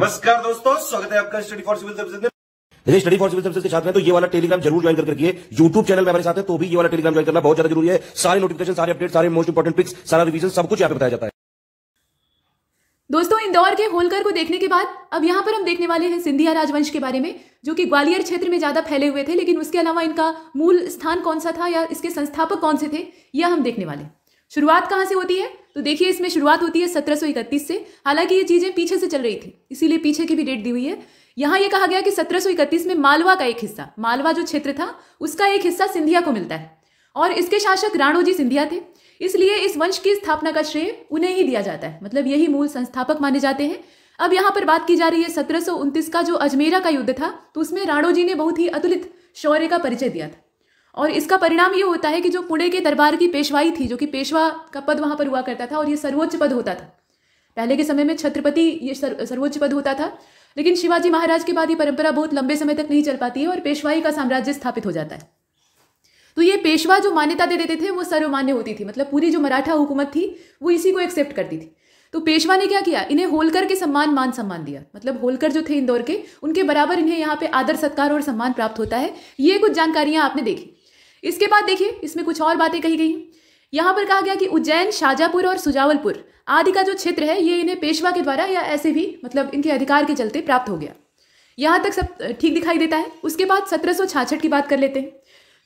नमस्कार दोस्तों स्वागत है आपका स्टडी फॉर सिविल सर्विस यदि स्टडी फॉर सिविल सर्विस के साथ में तो ये वाला टेलीग्राम जरूर ज्वाइन करके रखिए यूट्यूब चैनल में हमारे साथ है तो भी ये वाला टेलीग्राम ज्वाइन करना बहुत ज्यादा जरूरी है सारे नोटिफिकेशन सारे अपडेट सारे मोस्ट इंपॉर्टेंट पिक्स सारा रिवीजन सब कुछ यहाँ पे बताया जाता है दोस्तों इंदौर के होलकर को देखने के बाद अब यहाँ पर हम देखने वाले हैं सिंधिया राजवंश के बारे में जो कि ग्वालियर क्षेत्र में ज्यादा फैले हुए थे लेकिन उसके अलावा इनका मूल स्थान कौन सा था या इसके संस्थापक कौन से थे यह हम देखने वाले हैं शुरुआत कहाँ से होती है तो देखिए इसमें शुरुआत होती है सत्रह से हालांकि ये चीज़ें पीछे से चल रही थी इसीलिए पीछे की भी डेट दी हुई है यहाँ ये कहा गया कि सत्रह में मालवा का एक हिस्सा मालवा जो क्षेत्र था उसका एक हिस्सा सिंधिया को मिलता है और इसके शासक राणोजी सिंधिया थे इसलिए इस वंश की स्थापना का श्रेय उन्हें ही दिया जाता है मतलब यही मूल संस्थापक माने जाते हैं अब यहाँ पर बात की जा रही है सत्रह का जो अजमेरा का युद्ध था तो उसमें राणोजी ने बहुत ही अतुलित शौर्य का परिचय दिया था और इसका परिणाम ये होता है कि जो पुणे के दरबार की पेशवाई थी जो कि पेशवा का पद वहाँ पर हुआ करता था और ये सर्वोच्च पद होता था पहले के समय में छत्रपति ये सर्वोच्च पद होता था लेकिन शिवाजी महाराज के बाद ये परंपरा बहुत लंबे समय तक नहीं चल पाती है और पेशवाई का साम्राज्य स्थापित हो जाता है तो ये पेशवा जो मान्यता दे देते थे वो सर्वमान्य होती थी मतलब पूरी जो मराठा हुकूमत थी वो इसी को एक्सेप्ट करती थी तो पेशवा ने क्या किया इन्हें होलकर के सम्मान मान सम्मान दिया मतलब होलकर जो थे इंदौर के उनके बराबर इन्हें यहाँ पे आदर सत्कार और सम्मान प्राप्त होता है ये कुछ जानकारियाँ आपने देखी इसके बाद देखिए इसमें कुछ और बातें कही गई यहाँ पर कहा गया कि उज्जैन शाजापुर और सुजावलपुर आदि का जो क्षेत्र है ये इन्हें पेशवा के द्वारा या ऐसे भी मतलब इनके अधिकार के चलते प्राप्त हो गया यहाँ तक सब ठीक दिखाई देता है उसके बाद सत्रह की बात कर लेते हैं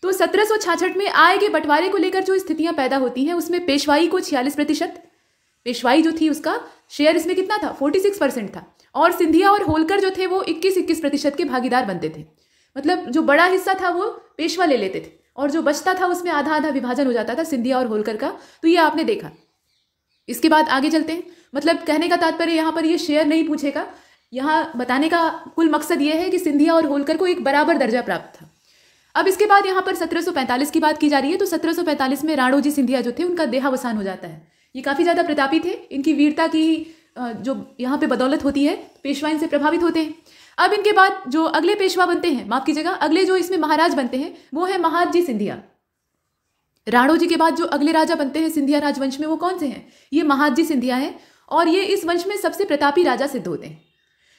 तो सत्रह में आय के बंटवारे को लेकर जो स्थितियाँ पैदा होती हैं उसमें पेशवाई को छियालीस प्रतिशत पेशवाई जो थी उसका शेयर इसमें कितना था 46 परसेंट था और सिंधिया और होलकर जो थे वो 21 इक्कीस प्रतिशत के भागीदार बनते थे मतलब जो बड़ा हिस्सा था वो पेशवा ले लेते थे और जो बचता था उसमें आधा आधा विभाजन हो जाता था सिंधिया और होलकर का तो ये आपने देखा इसके बाद आगे चलते हैं मतलब कहने का तात्पर्य यहाँ पर ये शेयर नहीं पूछेगा यहाँ बताने का कुल मकसद ये है कि सिंधिया और होलकर को एक बराबर दर्जा प्राप्त था अब इसके बाद यहाँ पर 1745 की बात की जा रही है तो 1745 में राणोजी सिंधिया जो थे उनका देहावसान हो जाता है ये काफ़ी ज़्यादा प्रतापी थे इनकी वीरता की जो यहाँ पे बदौलत होती है पेशवाइन से प्रभावित होते हैं अब इनके बाद जो अगले पेशवा बनते हैं माफ कीजिएगा अगले जो इसमें महाराज बनते हैं वो है महाजी सिंधिया राणो जी के बाद जो अगले राजा बनते हैं सिंधिया राजवंश में वो कौन से हैं ये महाजी सिंधिया हैं और ये इस वंश में सबसे प्रतापी राजा सिद्ध होते हैं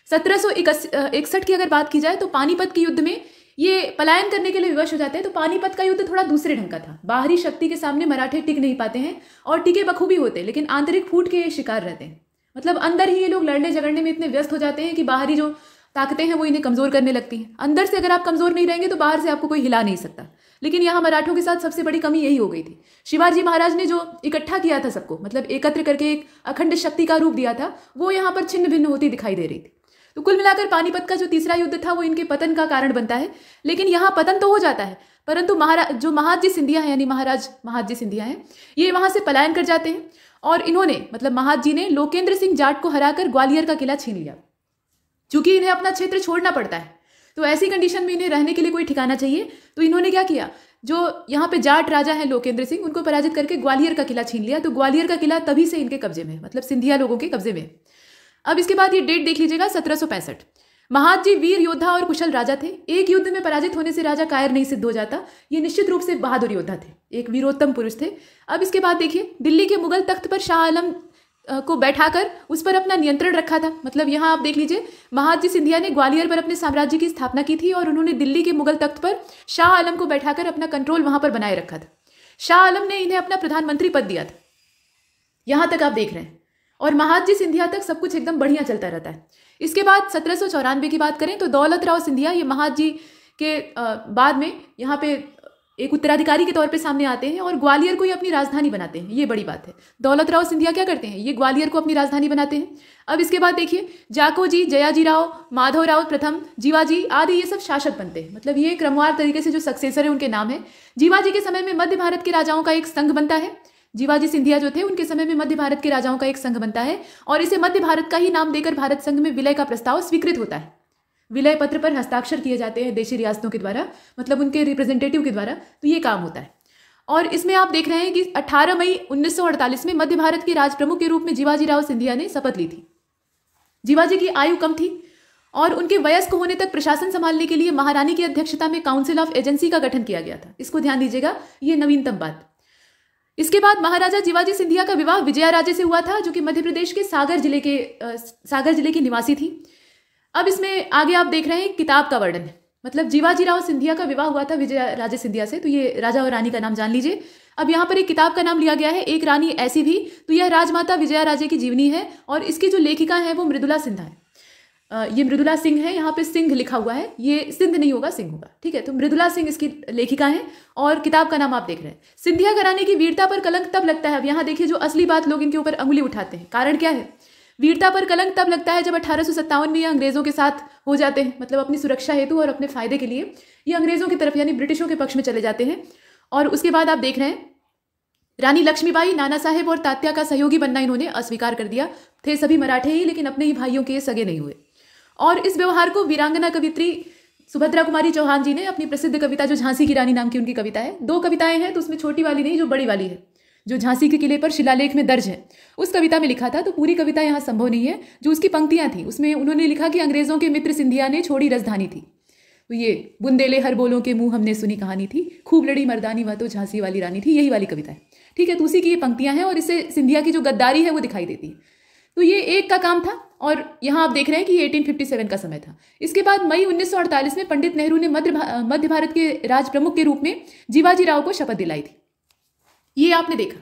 सत्रह सौ इकसठ की अगर बात की जाए तो पानीपत के युद्ध में ये पलायन करने के लिए विवश हो जाते हैं तो पानीपत का युद्ध थोड़ा दूसरे ढंग का था बाहरी शक्ति के सामने मराठे टिक नहीं पाते हैं और टिके बखूबी होते हैं लेकिन आंतरिक फूट के शिकार रहते हैं मतलब अंदर ही ये लोग लड़ने झगड़ने में इतने व्यस्त हो जाते हैं कि बाहरी जो ताकतें हैं वो इन्हें कमज़ोर करने लगती हैं अंदर से अगर आप कमज़ोर नहीं रहेंगे तो बाहर से आपको कोई हिला नहीं सकता लेकिन यहाँ मराठों के साथ सबसे बड़ी कमी यही हो गई थी शिवाजी महाराज ने जो इकट्ठा किया था सबको मतलब एकत्र करके एक अखंड शक्ति का रूप दिया था वो यहाँ पर छिन्न भिन्न होती दिखाई दे रही थी तो कुल मिलाकर पानीपत का जो तीसरा युद्ध था वो इनके पतन का कारण बनता है लेकिन यहाँ पतन तो हो जाता है परंतु महाराज जो महाजी सिंधिया है यानी महाराज महाजी सिंधिया हैं ये वहां से पलायन कर जाते हैं और इन्होंने मतलब महाजी ने लोकेंद्र सिंह जाट को हराकर ग्वालियर का किला छीन लिया क्योंकि इन्हें अपना क्षेत्र छोड़ना पड़ता है तो ऐसी कंडीशन में इन्हें रहने के लिए कोई ठिकाना चाहिए तो इन्होंने क्या किया जो यहाँ पे जाट राजा हैं लोकेंद्र सिंह उनको पराजित करके ग्वालियर का किला छीन लिया तो ग्वालियर का किला तभी से इनके कब्जे में मतलब सिंधिया लोगों के कब्जे में अब इसके बाद ये डेट देख लीजिएगा सत्रह महाद महाजी वीर योद्धा और कुशल राजा थे एक युद्ध में पराजित होने से राजा कायर नहीं सिद्ध हो जाता ये निश्चित रूप से बहादुर योद्धा थे एक वीरोत्तम पुरुष थे अब इसके बाद देखिए दिल्ली के मुगल तख्त पर शाह आलम को बैठाकर उस पर अपना नियंत्रण रखा था मतलब यहाँ आप देख लीजिए महाजी सिंधिया ने ग्वालियर पर अपने साम्राज्य की स्थापना की थी और उन्होंने दिल्ली के मुगल तख्त पर शाह आलम को बैठाकर अपना कंट्रोल वहां पर बनाए रखा था शाह आलम ने इन्हें अपना प्रधानमंत्री पद दिया था यहाँ तक आप देख रहे हैं और महाजी सिंधिया तक सब कुछ एकदम बढ़िया चलता रहता है इसके बाद सत्रह की बात करें तो दौलत राव सिंधिया ये महाजी के बाद में यहाँ पे एक उत्तराधिकारी के तौर पे सामने आते हैं और ग्वालियर को ही अपनी राजधानी बनाते हैं ये बड़ी बात है दौलत राव सिंधिया क्या करते हैं ये ग्वालियर को अपनी राजधानी बनाते हैं अब इसके बाद देखिए जाको जी जयाजी राव माधव राव प्रथम जीवाजी आदि ये सब शासक बनते हैं मतलब ये क्रमवार तरीके से जो सक्सेसर है उनके नाम है जीवाजी के समय में मध्य भारत के राजाओं का एक संघ बनता है जीवाजी सिंधिया जो थे उनके समय में मध्य भारत के राजाओं का एक संघ बनता है और इसे मध्य भारत का ही नाम देकर भारत संघ में विलय का प्रस्ताव स्वीकृत होता है विलय पत्र पर हस्ताक्षर किए जाते हैं देशी रियासतों के द्वारा मतलब उनके रिप्रेजेंटेटिव के द्वारा तो ये काम होता है और इसमें आप देख रहे हैं कि 18 मई 1948 में मध्य भारत के राजप्रमुख के रूप में जीवाजी राव सिंधिया ने शपथ ली थी जीवाजी की आयु कम थी और उनके वयस्क होने तक प्रशासन संभालने के लिए महारानी की अध्यक्षता में काउंसिल ऑफ एजेंसी का गठन किया गया था इसको ध्यान दीजिएगा ये नवीनतम बात इसके बाद महाराजा जीवाजी सिंधिया का विवाह विजया राजे से हुआ था जो कि मध्य प्रदेश के सागर जिले के आ, सागर जिले की निवासी थी अब इसमें आगे आप देख रहे हैं किताब का वर्णन मतलब जीवाजी राव सिंधिया का विवाह हुआ था विजय राजे सिंधिया से तो ये राजा और रानी का नाम जान लीजिए अब यहाँ पर एक किताब का नाम लिया गया है एक रानी ऐसी भी तो यह राजमाता विजया राजे की जीवनी है और इसकी जो लेखिका है वो मृदुला सिंधा है ये मृदुला सिंह है यहाँ पे सिंह लिखा हुआ है ये सिंध नहीं होगा सिंह होगा ठीक है तो मृदुला सिंह इसकी लेखिका है और किताब का नाम आप देख रहे हैं सिंधिया घराने की वीरता पर कलंक तब लगता है अब यहाँ देखिए जो असली बात लोग इनके ऊपर अंगुली उठाते हैं कारण क्या है वीरता पर कलंक तब लगता है जब अठारह में ये अंग्रेज़ों के साथ हो जाते हैं मतलब अपनी सुरक्षा हेतु और अपने फ़ायदे के लिए ये अंग्रेज़ों की तरफ यानी ब्रिटिशों के पक्ष में चले जाते हैं और उसके बाद आप देख रहे हैं रानी लक्ष्मीबाई नाना साहेब और तात्या का सहयोगी बनना इन्होंने अस्वीकार कर दिया थे सभी मराठे ही लेकिन अपने ही भाइयों के सगे नहीं हुए और इस व्यवहार को वीरांगना कवित्री सुभद्रा कुमारी चौहान जी ने अपनी प्रसिद्ध कविता जो झांसी की रानी नाम की उनकी कविता है दो कविताएं हैं तो उसमें छोटी वाली नहीं जो बड़ी वाली है जो झांसी के किले पर शिलालेख में दर्ज है उस कविता में लिखा था तो पूरी कविता यहाँ संभव नहीं है जो उसकी पंक्तियाँ थी उसमें उन्होंने लिखा कि अंग्रेज़ों के मित्र सिंधिया ने छोड़ी राजधानी थी तो ये बुंदेले हर बोलों के मुंह हमने सुनी कहानी थी खूब लड़ी मर्दानी वह तो झांसी वाली रानी थी यही वाली कविता है ठीक है तो उसी की ये पंक्तियाँ हैं और इससे सिंधिया की जो गद्दारी है वो दिखाई देती है तो ये एक का काम था और यहाँ आप देख रहे हैं कि ये 1857 का समय था इसके बाद मई 1948 में पंडित नेहरू ने मध्य भा, मध्य भारत के राज प्रमुख के रूप में जीवाजी राव को शपथ दिलाई थी ये आपने देखा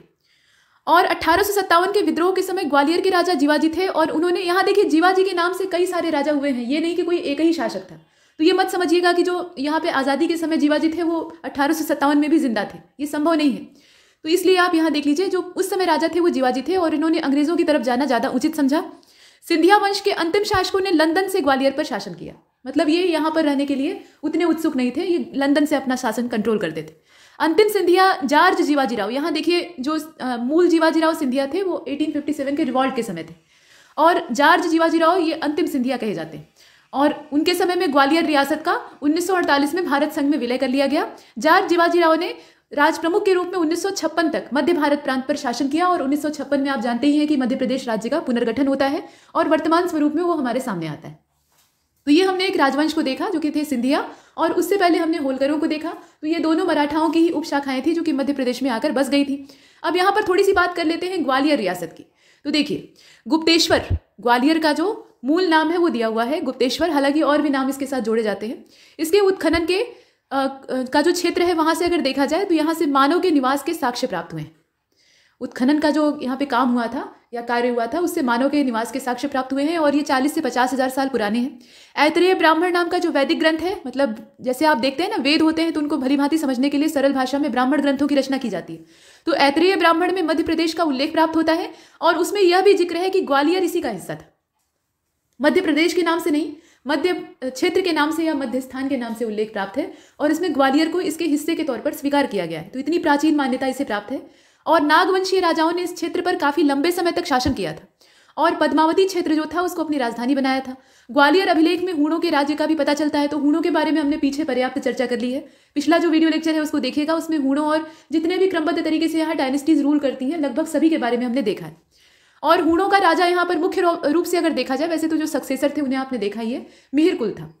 और अट्ठारह के विद्रोह के समय ग्वालियर के राजा जीवाजी थे और उन्होंने यहाँ देखिए जीवाजी के नाम से कई सारे राजा हुए हैं ये नहीं कि कोई एक ही शासक था तो ये मत समझिएगा कि जो यहाँ पे आज़ादी के समय जीवाजी थे वो अट्ठारह में भी जिंदा थे ये संभव नहीं है तो इसलिए आप यहाँ देख लीजिए जो उस समय राजा थे वो जीवाजी थे और इन्होंने अंग्रेजों की तरफ जाना ज़्यादा उचित समझा सिंधिया वंश के अंतिम शासकों ने लंदन से ग्वालियर पर शासन किया मतलब ये यहाँ पर रहने के लिए उतने उत्सुक नहीं थे ये लंदन से अपना शासन कंट्रोल करते थे अंतिम सिंधिया जीवाजी जीवाजीराव यहाँ देखिए जो मूल जीवाजीराव सिंधिया थे वो 1857 के रिवॉल्ट के समय थे और जॉर्ज जीवाजीराव ये अंतिम सिंधिया कहे जाते हैं और उनके समय में ग्वालियर रियासत का 1948 में भारत संघ में विलय कर लिया गया जॉर्ज जीवाजीराव ने राज प्रमुख के रूप में उन्नीस तक मध्य भारत प्रांत पर शासन किया और उन्नीस में आप जानते ही हैं कि मध्य प्रदेश राज्य का पुनर्गठन होता है और वर्तमान स्वरूप में वो हमारे सामने आता है तो ये हमने एक राजवंश को देखा जो कि थे सिंधिया और उससे पहले हमने होलकरों को देखा तो ये दोनों मराठाओं की ही उपशाखाएं थी जो कि मध्य प्रदेश में आकर बस गई थी अब यहाँ पर थोड़ी सी बात कर लेते हैं ग्वालियर रियासत की तो देखिए गुप्तेश्वर ग्वालियर का जो मूल नाम है वो दिया हुआ है गुप्तेश्वर हालांकि और भी नाम इसके साथ जोड़े जाते हैं इसके उत्खनन के आ, का जो क्षेत्र है वहाँ से अगर देखा जाए तो यहाँ से मानव के निवास के साक्ष्य प्राप्त हुए हैं उत्खनन का जो यहाँ पे काम हुआ था या कार्य हुआ था उससे मानव के निवास के साक्ष्य प्राप्त हुए हैं और ये चालीस से पचास हजार साल पुराने हैं ऐतरेय ब्राह्मण नाम का जो वैदिक ग्रंथ है मतलब जैसे आप देखते हैं ना वेद होते हैं तो उनको भली भांति समझने के लिए सरल भाषा में ब्राह्मण ग्रंथों की रचना की जाती है तो ऐतरेय ब्राह्मण में मध्य प्रदेश का उल्लेख प्राप्त होता है और उसमें यह भी जिक्र है कि ग्वालियर इसी का हिस्सा था मध्य प्रदेश के नाम से नहीं मध्य क्षेत्र के नाम से या मध्य स्थान के नाम से उल्लेख प्राप्त है और इसमें ग्वालियर को इसके हिस्से के तौर पर स्वीकार किया गया है तो इतनी प्राचीन मान्यता इसे प्राप्त है और नागवंशीय राजाओं ने इस क्षेत्र पर काफ़ी लंबे समय तक शासन किया था और पद्मावती क्षेत्र जो था उसको अपनी राजधानी बनाया था ग्वालियर अभिलेख में हूणों के राज्य का भी पता चलता है तो हूणों के बारे में हमने पीछे पर्याप्त चर्चा कर ली है पिछला जो वीडियो लेक्चर है उसको देखिएगा उसमें हूणों और जितने भी क्रमबद्ध तरीके से यहाँ डायनेस्टीज रूल करती हैं लगभग सभी के बारे में हमने देखा है और हूणों का राजा यहाँ पर मुख्य रूप से अगर देखा जाए वैसे तो जो सक्सेसर थे उन्हें आपने देखा ही है मिहिरकुल था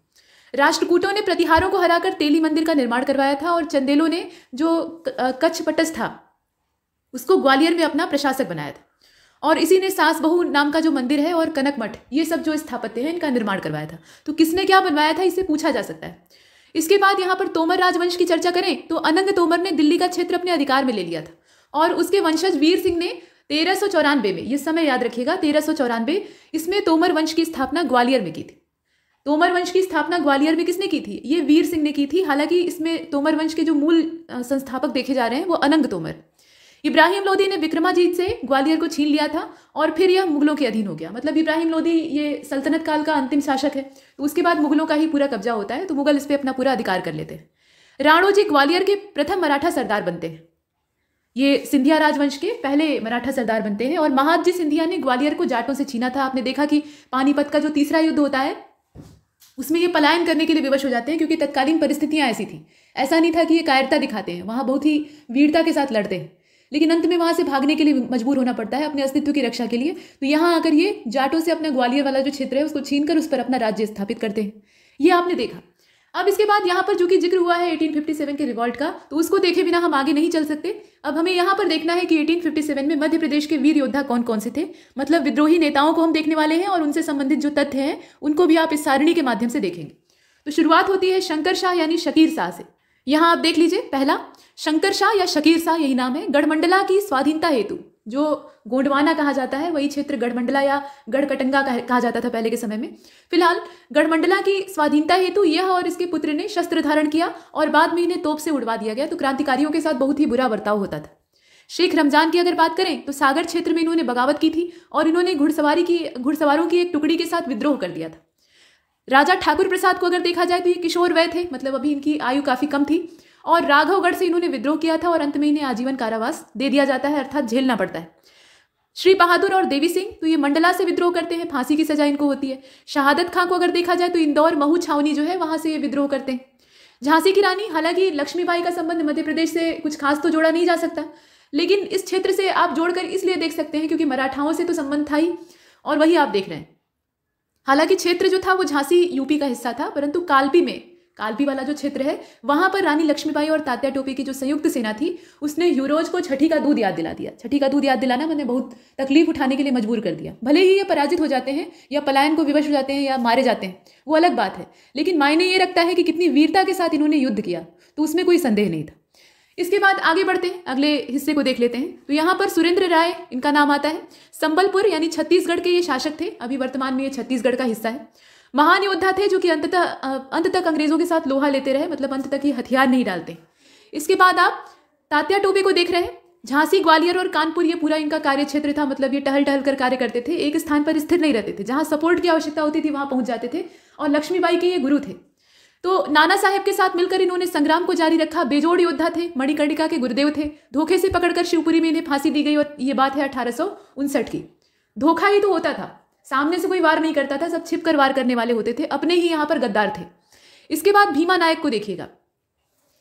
राष्ट्रकूटों ने प्रतिहारों को हराकर तेली मंदिर का निर्माण करवाया था और चंदेलों ने जो कच्छ पटस था उसको ग्वालियर में अपना प्रशासक बनाया था और इसी ने सास बहु नाम का जो मंदिर है और कनक मठ ये सब जो स्थापत्य है इनका निर्माण करवाया था तो किसने क्या बनवाया था इसे पूछा जा सकता है इसके बाद यहाँ पर तोमर राजवंश की चर्चा करें तो अनंत तोमर ने दिल्ली का क्षेत्र अपने अधिकार में ले लिया था और उसके वंशज वीर सिंह ने तेरह सौ चौरानवे में ये समय याद रखिएगा तेरह सौ चौरानवे इसमें तोमर वंश की स्थापना ग्वालियर में की थी तोमर वंश की स्थापना ग्वालियर में किसने की थी ये वीर सिंह ने की थी हालांकि इसमें तोमर वंश के जो मूल संस्थापक देखे जा रहे हैं वो अनंग तोमर इब्राहिम लोधी ने विक्रमाजीत से ग्वालियर को छीन लिया था और फिर यह मुगलों के अधीन हो गया मतलब इब्राहिम लोधी ये सल्तनत काल का अंतिम शासक है तो उसके बाद मुगलों का ही पूरा कब्जा होता है तो मुगल इस पर अपना पूरा अधिकार कर लेते हैं राणोजी ग्वालियर के प्रथम मराठा सरदार बनते हैं ये सिंधिया राजवंश के पहले मराठा सरदार बनते हैं और महाजी सिंधिया ने ग्वालियर को जाटों से छीना था आपने देखा कि पानीपत का जो तीसरा युद्ध होता है उसमें ये पलायन करने के लिए विवश हो जाते हैं क्योंकि तत्कालीन परिस्थितियाँ ऐसी थी ऐसा नहीं था कि ये कायरता दिखाते हैं वहां बहुत ही वीरता के साथ लड़ते हैं लेकिन अंत में वहां से भागने के लिए मजबूर होना पड़ता है अपने अस्तित्व की रक्षा के लिए तो यहाँ आकर ये जाटों से अपना ग्वालियर वाला जो क्षेत्र है उसको छीन कर उस पर अपना राज्य स्थापित करते हैं ये आपने देखा अब इसके बाद यहाँ पर जो कि जिक्र हुआ है 1857 के रिवॉल्ट का तो उसको देखे बिना हम आगे नहीं चल सकते अब हमें यहाँ पर देखना है कि 1857 में मध्य प्रदेश के वीर योद्धा कौन कौन से थे मतलब विद्रोही नेताओं को हम देखने वाले हैं और उनसे संबंधित जो तथ्य हैं उनको भी आप इस सारणी के माध्यम से देखेंगे तो शुरुआत होती है शंकर शाह यानी शकीर शाह से यहाँ आप देख लीजिए पहला शंकर शाह या शकीर शाह यही नाम है गढ़मंडला की स्वाधीनता हेतु जो गोंडवाना कहा जाता है वही क्षेत्र गढ़मंडला या गढ़कटंगा कहा जाता था पहले के समय में फिलहाल गढ़मंडला की स्वाधीनता हेतु यह और इसके पुत्र ने शस्त्र धारण किया और बाद में इन्हें तोप से उड़वा दिया गया तो क्रांतिकारियों के साथ बहुत ही बुरा बर्ताव होता था शेख रमजान की अगर बात करें तो सागर क्षेत्र में इन्होंने बगावत की थी और इन्होंने घुड़सवारी की घुड़सवारों की एक टुकड़ी के साथ विद्रोह कर दिया था राजा ठाकुर प्रसाद को अगर देखा जाए तो ये किशोर वय थे मतलब अभी इनकी आयु काफ़ी कम थी और राघवगढ़ से इन्होंने विद्रोह किया था और अंत में इन्हें आजीवन कारावास दे दिया जाता है अर्थात झेलना पड़ता है श्री बहादुर और देवी सिंह तो ये मंडला से विद्रोह करते हैं फांसी की सजा इनको होती है शहादत खां को अगर देखा जाए तो इंदौर महू छावनी जो है वहां से ये विद्रोह करते हैं झांसी की रानी हालांकि लक्ष्मीबाई का संबंध मध्य प्रदेश से कुछ खास तो जोड़ा नहीं जा सकता लेकिन इस क्षेत्र से आप जोड़कर इसलिए देख सकते हैं क्योंकि मराठाओं से तो संबंध था ही और वही आप देख रहे हैं हालांकि क्षेत्र जो था वो झांसी यूपी का हिस्सा था परंतु कालपी में कालपी वाला जो क्षेत्र है वहां पर रानी लक्ष्मीबाई और तात्या टोपी की जो संयुक्त सेना थी उसने यूरोज को छठी का दूध याद दिला दिया छठी का दूध याद दिलाना मैंने बहुत तकलीफ उठाने के लिए मजबूर कर दिया भले ही ये पराजित हो जाते हैं या पलायन को विवश हो जाते हैं या मारे जाते हैं वो अलग बात है लेकिन मायने ये रखता है कि कितनी वीरता के साथ इन्होंने युद्ध किया तो उसमें कोई संदेह नहीं था इसके बाद आगे बढ़ते हैं अगले हिस्से को देख लेते हैं तो यहाँ पर सुरेंद्र राय इनका नाम आता है संबलपुर यानी छत्तीसगढ़ के ये शासक थे अभी वर्तमान में ये छत्तीसगढ़ का हिस्सा है महान योद्धा थे जो कि अंततः अंत तक अंग्रेजों के साथ लोहा लेते रहे मतलब अंत तक ये हथियार नहीं डालते इसके बाद आप तात्या टोपे को देख रहे हैं झांसी ग्वालियर और कानपुर ये पूरा इनका कार्य क्षेत्र था मतलब ये टहल टहल कर कार्य करते थे एक स्थान पर स्थिर नहीं रहते थे जहाँ सपोर्ट की आवश्यकता होती थी वहाँ पहुंच जाते थे और लक्ष्मीबाई के ये गुरु थे तो नाना साहेब के साथ मिलकर इन्होंने संग्राम को जारी रखा बेजोड़ योद्धा थे मणिकर्णिका के गुरुदेव थे धोखे से पकड़कर शिवपुरी में इन्हें फांसी दी गई और ये बात है अठारह की धोखा ही तो होता था सामने से कोई वार नहीं करता था सब छिप कर वार करने वाले होते थे अपने ही यहां पर गद्दार थे इसके बाद भीमा नायक को देखिएगा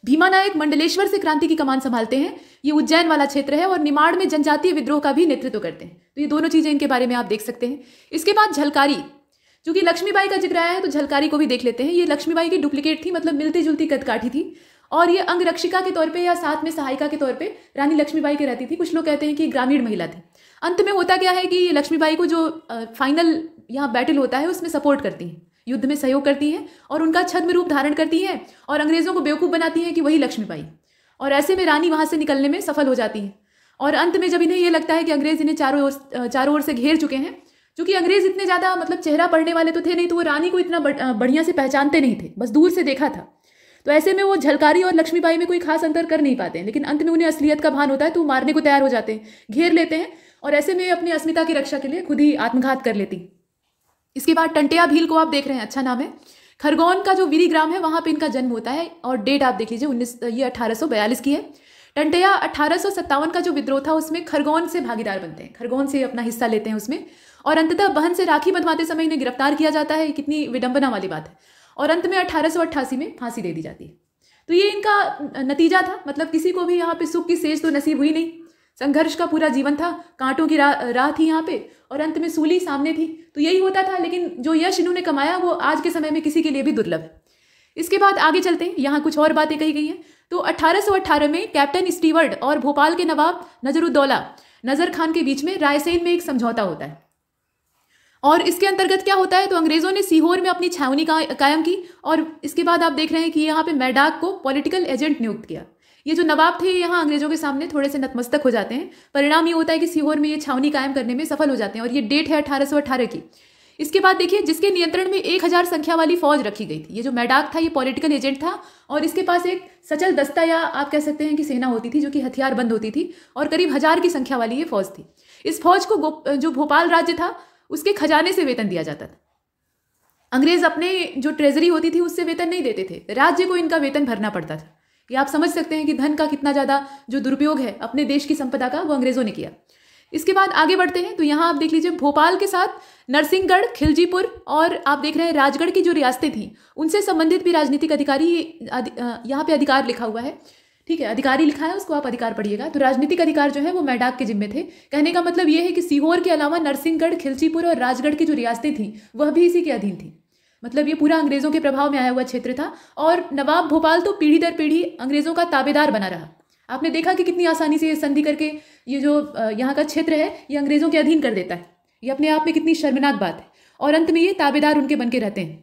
भीमा नायक मंडलेश्वर से क्रांति की कमान संभालते हैं ये उज्जैन वाला क्षेत्र है और निमाड़ में जनजातीय विद्रोह का भी नेतृत्व करते हैं तो ये दोनों चीज़ें इनके बारे में आप देख सकते हैं इसके बाद झलकारी चूंकि लक्ष्मीबाई का जिक्र आया है तो झलकारी को भी देख लेते हैं ये लक्ष्मीबाई की डुप्लीकेट थी मतलब मिलती जुलती कदकाठी थी और ये अंगरक्षिका के तौर पे या साथ में सहायिका के तौर पे रानी लक्ष्मीबाई के रहती थी कुछ लोग कहते हैं कि ग्रामीण महिला थी अंत में होता क्या है कि लक्ष्मीबाई को जो फाइनल यहाँ बैटल होता है उसमें सपोर्ट करती हैं युद्ध में सहयोग करती हैं और उनका छद्म रूप धारण करती हैं और अंग्रेज़ों को बेवकूफ़ बनाती हैं कि वही लक्ष्मीबाई और ऐसे में रानी वहाँ से निकलने में सफल हो जाती है और अंत में जब इन्हें ये लगता है कि अंग्रेज़ इन्हें चारों ओर चारों ओर से घेर चुके हैं क्योंकि अंग्रेज़ इतने ज़्यादा मतलब चेहरा पढ़ने वाले तो थे नहीं तो वो रानी को इतना बढ़िया से पहचानते नहीं थे बस दूर से देखा था तो ऐसे में वो झलकारी और लक्ष्मीबाई में कोई खास अंतर कर नहीं पाते हैं लेकिन अंत में उन्हें असलियत का भान होता है तो मारने को तैयार हो जाते हैं घेर लेते हैं और ऐसे में अपनी अस्मिता की रक्षा के लिए खुद ही आत्मघात कर लेती इसके बाद टंटिया भील को आप देख रहे हैं अच्छा नाम है खरगोन का जो वीरी ग्राम है वहाँ पर इनका जन्म होता है और डेट आप देख लीजिए उन्नीस ये अठारह की है टंटिया अठारह का जो विद्रोह था उसमें खरगोन से भागीदार बनते हैं खरगोन से अपना हिस्सा लेते हैं उसमें और अंततः बहन से राखी बंधवाते समय इन्हें गिरफ्तार किया जाता है कितनी विडंबना वाली बात है और अंत में अठारह में फांसी दे दी जाती है तो ये इनका नतीजा था मतलब किसी को भी यहाँ पे सुख की सेज तो नसीब हुई नहीं संघर्ष का पूरा जीवन था कांटों की रा, राह थी यहाँ पे और अंत में सूली सामने थी तो यही होता था लेकिन जो यश इन्होंने कमाया वो आज के समय में किसी के लिए भी दुर्लभ है इसके बाद आगे चलते हैं यहाँ कुछ और बातें कही गई हैं तो 1818 में कैप्टन स्टीवर्ड और भोपाल के नवाब नजरुद्दौला नज़र खान के बीच में रायसेन में एक समझौता होता है और इसके अंतर्गत क्या होता है तो अंग्रेज़ों ने सीहोर में अपनी छावनी का, कायम की और इसके बाद आप देख रहे हैं कि यहाँ पे मैडाक को पॉलिटिकल एजेंट नियुक्त किया ये जो नवाब थे यहाँ अंग्रेजों के सामने थोड़े से नतमस्तक हो जाते हैं परिणाम ये होता है कि सीहोर में ये छावनी कायम करने में सफल हो जाते हैं और ये डेट है अठारह की इसके बाद देखिए जिसके नियंत्रण में एक हज़ार संख्या वाली फौज रखी गई थी ये जो मैडाक था ये पॉलिटिकल एजेंट था और इसके पास एक सचल दस्ता या आप कह सकते हैं कि सेना होती थी जो कि बंद होती थी और करीब हज़ार की संख्या वाली ये फौज थी इस फौज को जो भोपाल राज्य था उसके खजाने से वेतन दिया जाता था अंग्रेज अपने जो ट्रेजरी होती थी उससे वेतन नहीं देते थे राज्य को इनका वेतन भरना पड़ता था ये आप समझ सकते हैं कि धन का कितना ज़्यादा जो दुरुपयोग है अपने देश की संपदा का वो अंग्रेज़ों ने किया इसके बाद आगे बढ़ते हैं तो यहाँ आप देख लीजिए भोपाल के साथ नरसिंहगढ़ खिलजीपुर और आप देख रहे हैं राजगढ़ की जो रियासतें थीं उनसे संबंधित भी राजनीतिक अधिकारी यहाँ पे अधिकार लिखा हुआ है ठीक है अधिकारी लिखा है उसको आप अधिकार पढ़िएगा तो राजनीतिक अधिकार जो है वो मैडाक के जिम्मे थे कहने का मतलब ये है कि सीहोर के अलावा नरसिंहगढ़ खिलचीपुर और राजगढ़ की जो रियासतें थी वह भी इसी के अधीन थी मतलब ये पूरा अंग्रेज़ों के प्रभाव में आया हुआ क्षेत्र था और नवाब भोपाल तो पीढ़ी दर पीढ़ी अंग्रेज़ों का ताबेदार बना रहा आपने देखा कि कितनी आसानी से ये संधि करके ये जो यहाँ का क्षेत्र है ये अंग्रेज़ों के अधीन कर देता है ये अपने आप में कितनी शर्मनाक बात है और अंत में ये ताबेदार उनके बन के रहते हैं